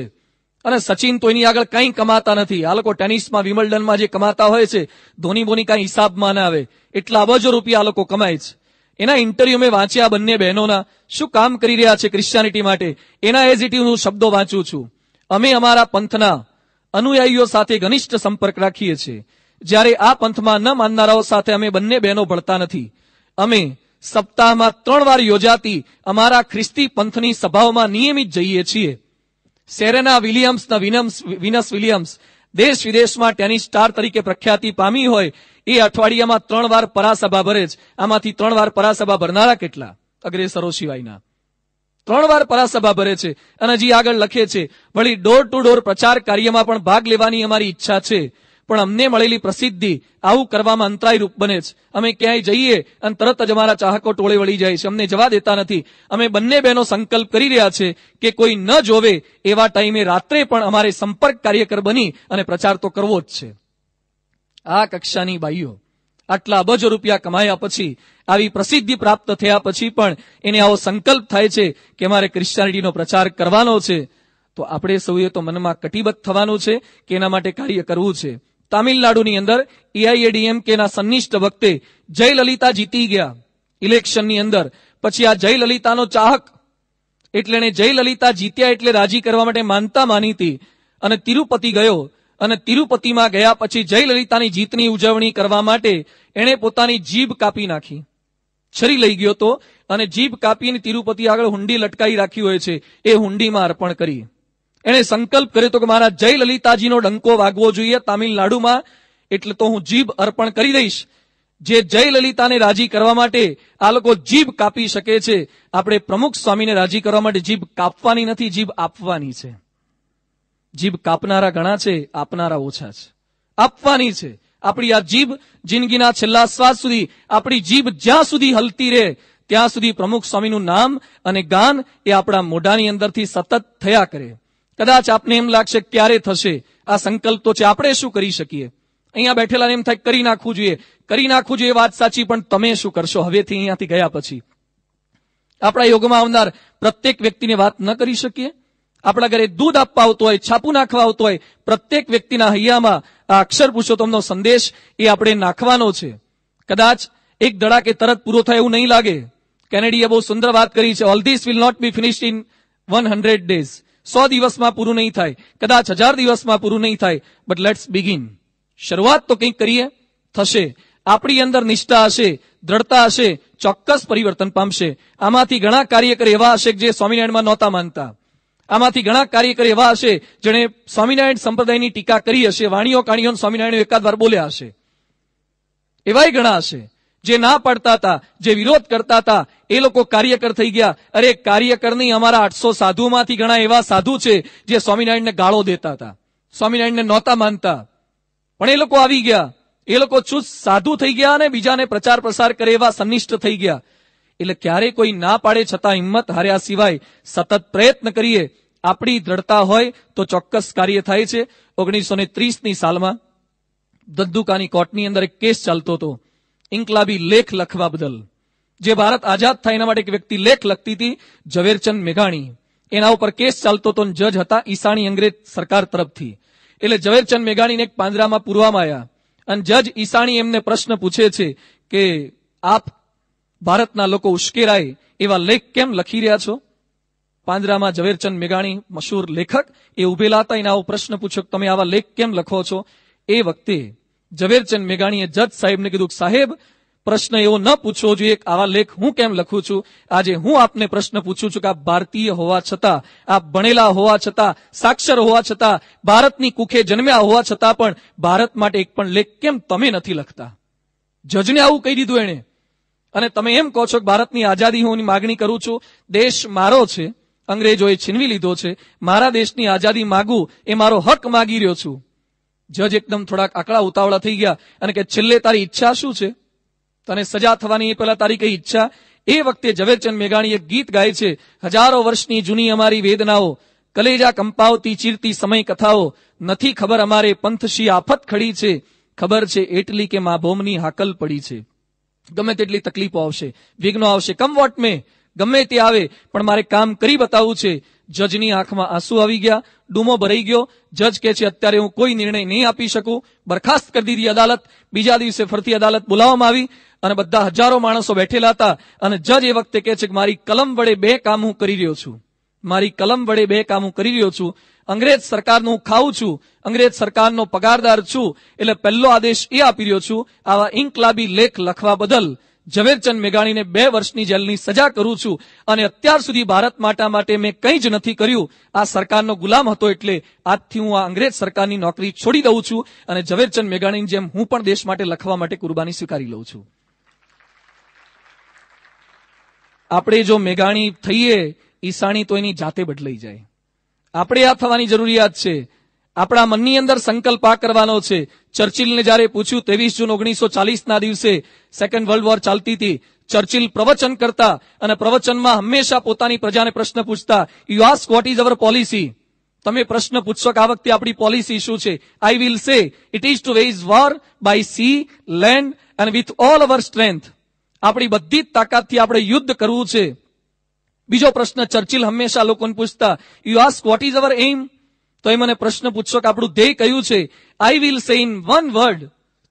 અને સચિન તો એની આગળ કંઈ કમાતા નથી આ લોકો ટેનિસમાં વિમલ્ડનમાં જે કમાતા હોય છે ધોની બોની કાંઈ હિસાબમાં ના આવે એટલા અબજો રૂપિયા આ લોકો કમાય છે એના ઇન્ટરવ્યુ મેં વાંચ્યા બંને બહેનોના શું કામ કરી રહ્યા છે ક્રિશ્ચિયાનિટી માટે એના એઝિટિવ હું શબ્દો વાંચું છું અમે અમારા પંથના અનુયાયીઓ સાથે ઘનિષ્ઠ સંપર્ક રાખીએ છીએ જ્યારે આ પંથમાં ન માનનારાઓ સાથે અમે બંને બહેનો ભળતા નથી અમે સપ્તાહમાં ત્રણ વાર યોજાતી અમારા ખ્રિસ્તી પંથની સભાઓમાં નિયમિત જઈએ છીએ સેરેના વિલિયમ્સના વિનસ વિલિયમ્સ દેશ વિદેશમાં ટેનિસ સ્ટાર તરીકે પ્રખ્યાતિ પામી હોય એ અઠવાડિયામાં ત્રણ વાર પરાસભા ભરે જ આમાંથી ત્રણ વાર પરાસભા ભરનારા કેટલા અગ્રેસરો સિવાયના ત્રણ વાર પરાસભા ભરે છે અને હજી આગળ લખે છે વળી ડોર ટુ ડોર પ્રચાર કાર્યમાં પણ ભાગ લેવાની અમારી ઈચ્છા છે પણ અમને મળેલી પ્રસિદ્ધિ આવું કરવામાં અંતરાય રૂપ બને છે અમે ક્યાંય જઈએ અને તરત જ અમારા ચાહકો ટોળે વળી જાય છે અમને જવા દેતા નથી અમે બંને બહેનો સંકલ્પ કરી રહ્યા છે કે કોઈ ન જોવે એવા ટાઈમે રાત્રે પણ અમારે સંપર્ક કાર્યકર બની અને પ્રચાર તો કરવો જ છે આ કક્ષાની બાઈઓ આટલા અબજો રૂપિયા કમાયા પછી આવી પ્રસિદ્ધિ પ્રાપ્ત થયા પછી પણ એને આવો સંકલ્પ થાય છે કે અમારે ક્રિશ્ચિયાનિટીનો પ્રચાર કરવાનો છે તો આપણે સૌએ તો મનમાં કટિબદ્ધ થવાનું છે કે એના માટે કાર્ય કરવું છે તામિલનાડુની અંદર એઆઈએડીએમકેના સંનિષ્ઠ વખતે જયલલિતા જીતી ગયા ઇલેક્શનની અંદર પછી આ જયલલિતાનો ચાહક એટલે એને જયલલિતા જીત્યા એટલે રાજી કરવા માટે માનતા માનીતી અને તિરુપતિ ગયો અને તિરુપતિમાં ગયા પછી જયલલિતાની જીતની ઉજવણી કરવા માટે એણે પોતાની જીભ કાપી નાખી છરી લઈ ગયો તો અને જીભ કાપીને તિરુપતિ આગળ હુંડી લટકાવી રાખી હોય છે એ હુંડીમાં અર્પણ કરી એણે સંકલ્પ કર્યો હતો કે મારા જય ડંકો વાગવો જોઈએ તામિલનાડુમાં એટલે તો હું જીભ અર્પણ કરી દઈશ જે જય રાજી કરવા માટે આ લોકો જીભ કાપી શકે છે આપણે પ્રમુખ સ્વામીને રાજી કરવા માટે જીભ કાપવાની નથી જીભ આપવાની છે જીભ કાપનારા ઘણા છે આપનારા ઓછા છે આપવાની છે આપણી આ જીભ જિંદગીના છેલ્લા શ્વાસ સુધી આપણી જીભ જ્યાં સુધી હલતી રહે ત્યાં સુધી પ્રમુખ સ્વામીનું નામ અને ગાન એ આપણા મોઢાની અંદરથી સતત થયા કરે કદાચ આપને એમ લાગશે ક્યારે થશે આ સંકલ્પ તો છે આપણે શું કરી શકીએ અહીંયા બેઠેલા એમ થાય કરી નાખવું જોઈએ કરી નાખવું જોઈએ વાત સાચી પણ તમે શું કરશો હવેથી અહીંયાથી ગયા પછી આપણા યોગમાં આવનાર પ્રત્યેક વ્યક્તિને વાત ન કરી શકીએ આપણા ઘરે દૂધ આપવા આવતો હોય છાપું નાખવા આવતો હોય પ્રત્યેક વ્યક્તિના હૈયામાં આ અક્ષર પુરુષોત્તમનો સંદેશ એ આપણે નાખવાનો છે કદાચ એક ધડાકે તરત પૂરો થાય એવું નહીં લાગે કેનેડીએ બહુ સુંદર વાત કરી છે all this will not be finish in one hundred days સો દિવસમાં પૂરું નહીં થાય કદાચ હજાર દિવસમાં પૂરું નહીં થાય બટ લેટ્સ બિગિન શરૂઆત તો કંઈક કરીએ થશે આપણી અંદર નિષ્ઠા હશે દ્રઢતા હશે ચોક્કસ પરિવર્તન પામશે આમાંથી ઘણા કાર્યકર એવા હશે જે સ્વામિનારાયણમાં નહોતા માનતા આમાંથી ઘણા કાર્યકર એવા હશે જેણે સ્વામિનારાયણ સંપ્રદાયની ટીકા કરી હશે વાણીઓ કાણીઓ સ્વામિનારાયણ એકાદ વાર બોલ્યા હશે એવાય ઘણા હશે જે ના પડતા હતા જે વિરોધ કરતા હતા એ લોકો કાર્યકર થઈ ગયા અરે કાર્યકર નહીં અમારા આઠસો સાધુમાંથી ઘણા એવા સાધુ છે જે સ્વામિનારાયણને ગાળો દેતા હતા સ્વામિનારાયણને નહોતા માનતા પણ એ લોકો આવી ગયા એ લોકો ચુસ્ત સાધુ થઈ ગયા અને બીજાને પ્રચાર પ્રસાર કરે એવા સંનિષ્ઠ થઈ ગયા એટલે ક્યારે કોઈ ના પાડે છતાં હિંમત હાર્યા સિવાય સતત પ્રયત્ન કરીએ આપણી દ્રઢતા હોય તો ચોક્કસ કાર્ય થાય છે ઓગણીસો ને ત્રીસની સાલમાં દદ્દુકાની કોર્ટની અંદર એક કેસ ચાલતો હતો ઇન્કલાબી લેખ લખવા બદલ જે ભારત આઝાદ થાય એના માટે એક વ્યક્તિ લેખ લખતી હતી ઝવેરચંદ મેઘાણી એના ઉપર કેસ ચાલતો હતો જજ હતા ઈશાણી અંગ્રેજ સરકાર તરફથી એટલે ઝવેરચંદ મેઘાણીને એક પાંજરામાં પૂરવામાં આવ્યા અને જજ ઈશાણી એમને પ્રશ્ન પૂછે છે કે આપ ભારતના લોકો ઉશ્કેરાય એવા લેખ કેમ લખી રહ્યા છો પાંજરામાં ઝવેરચંદ મેઘાણી મશહૂર લેખક એ ઉભેલા હતા એને આવો પ્રશ્ન પૂછ્યો તમે આવા લેખ કેમ લખો છો એ વખતે ઝવેરચંદ મેઘાણીએ જજ સાહેબને કીધું સાહેબ પ્રશ્ન એવો ન પૂછવો જોઈએ આવા લેખ હું કેમ લખું છું આજે હું આપને પ્રશ્ન પૂછું છું કે આપ ભારતીય હોવા છતાં આપ ભણેલા હોવા છતાં સાક્ષર હોવા છતાં ભારતની કુખે જન્મ્યા હોવા છતાં પણ ભારત માટે એક પણ લેખ કેમ તમે નથી લખતા જજને આવું કહી દીધું એણે અને તમે એમ કહો છો કે ભારતની આઝાદી હું માગણી કરું છું દેશ મારો છે અંગ્રેજોએ છીનવી લીધો છે મારા દેશની આઝાદી માગું એ મારો હક માગી રહ્યો છું જજ એકદમ થોડાક આકડા ઉતાવળા થઈ ગયા અને કે છેલ્લે તારી ઈચ્છા શું છે તને સજા થવાની એ પહેલા તારી કઈ ઈચ્છા એ વખતે ઝવેરચંદ મેઘાણીએ ગીત ગાય છે હજારો વર્ષની જૂની અમારી વેદનાઓ કલેજા કંપાવતી ચીરતી સમય કથાઓ નથી ખબર અમારે પંથશી આફત ખડી છે ખબર છે એટલી કે માભોમની હાકલ પડી છે ગમે તેટલી તકલીફો આવશે વિઘ્નો આવશે કમ વોટ મેં ગમે તે આવે પણ મારે કામ કરી બતાવવું છે જજની આંખમાં આંસુ આવી ગયા ડૂમો ભરાઈ ગયો જજ કહે છે અત્યારે હું કોઈ નિર્ણય નહીં આપી શકું બરખાસ્ત કરી દીધી અદાલત બીજા દિવસે ફરતી અદાલત બોલાવવામાં આવી અને બધા હજારો માણસો બેઠેલા હતા અને જજ એ વખતે કે છે કે મારી કલમ વડે બે કામ હું કરી રહ્યો છું મારી કલમ વડે બે કામ હું કરી રહ્યો છું અંગ્રેજ સરકારનું હું ખાઉં છું અંગ્રેજ સરકારનો પગારદાર છું એટલે પહેલો આદેશ એ આપી રહ્યો છું આવા ઇન્કલાબી લેખ લખવા બદલ ઝવેરચંદ મેઘાણીને બે વર્ષની જેલની સજા કરું છું અને અત્યાર સુધી ભારત માટા માટે મેં કંઈ જ નથી કર્યું આ સરકારનો ગુલામ હતો એટલે આજથી હું આ અંગ્રેજ સરકારની નોકરી છોડી દઉં છું અને ઝવેરચંદ મેઘાણીની જેમ હું પણ દેશ માટે લખવા માટે કુરબાની સ્વીકારી લઉં છું આપણે જો મેઘાણી થઈએ ઈશાણી તો એની જાતે બદલાઈ જાય આપણે આ થવાની જરૂરિયાત છે આપણા મનની અંદર સંકલ્પ આ કરવાનો છે ચર્ચિલને જ્યારે પૂછ્યું ત્રેવીસ જૂન ઓગણીસો ચાલીસના દિવસે સેકન્ડ વર્લ્ડ વોર ચાલતી હતી ચર્ચિલ પ્રવચન કરતા અને પ્રવચનમાં હંમેશા પોતાની પ્રજાને પ્રશ્ન પૂછતા you ask what is our policy તમે પ્રશ્ન પૂછશો કે આ વખતે આપણી પોલિસી શું છે I will say it is to wage war by sea land and with all our strength આપણી બધી જ તાકાતથી આપણે યુદ્ધ કરવું છે બીજો પ્રશ્ન ચર્ચિલ હંમેશા લોકોને પૂછતા you ask what is our aim તો એ મને પ્રશ્ન પૂછશો કે આપણું ધ્યેય કયું છે I will say in one word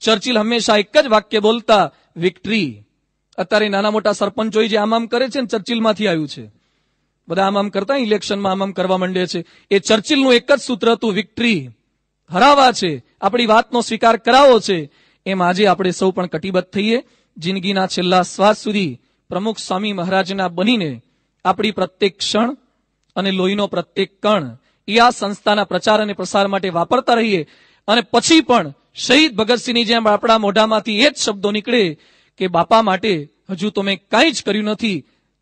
Churchill હંમેશા એક જ વાક્ય બોલતા વિક્ટરી અત્યારે નાના મોટા સરપંચો જે આમ આમ કરે છે ને ચર્ચિલમાંથી આવ્યું છે બધા આમ આમ કરતા ઇલેક્શનમાં આમ આમ કરવા માંડે છે એ ચર્ચિલનું એક જ સૂત્ર હતું વિક્ટરી હરાવા છે આપણી વાતનો સ્વીકાર કરાવો છે એમ આજે આપણે સૌ પણ કટિબદ્ધ થઈએ જિંદગીના છેલ્લા શ્વાસ સુધી પ્રમુખ સ્વામી મહારાજના બનીને આપણી પ્રત્યેક ક્ષણ અને લોહીનો પ્રત્યેક કણ આ સંસ્થાના પ્રચાર અને પ્રસાર માટે વાપરતા રહીએ અને પછી પણ શહીદ ભગતસિંહની જેમ આપણા મોઢામાંથી એ જ શબ્દો નીકળે કે બાપા માટે હજુ તો કાંઈ જ કર્યું નથી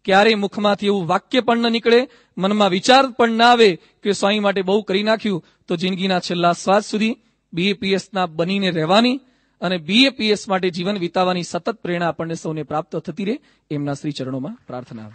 ક્યારેય મુખમાંથી એવું વાક્ય પણ ન નીકળે મનમાં વિચાર પણ ના આવે કે સ્વામી માટે બહુ કરી નાખ્યું તો જિંદગીના છેલ્લા શ્વાસ સુધી બીએપીએસના બનીને રહેવાની અને બીએપીએસ માટે જીવન વિતાવાની સતત પ્રેરણા આપણને સૌને પ્રાપ્ત થતી રહે એમના શ્રી ચરણોમાં પ્રાર્થના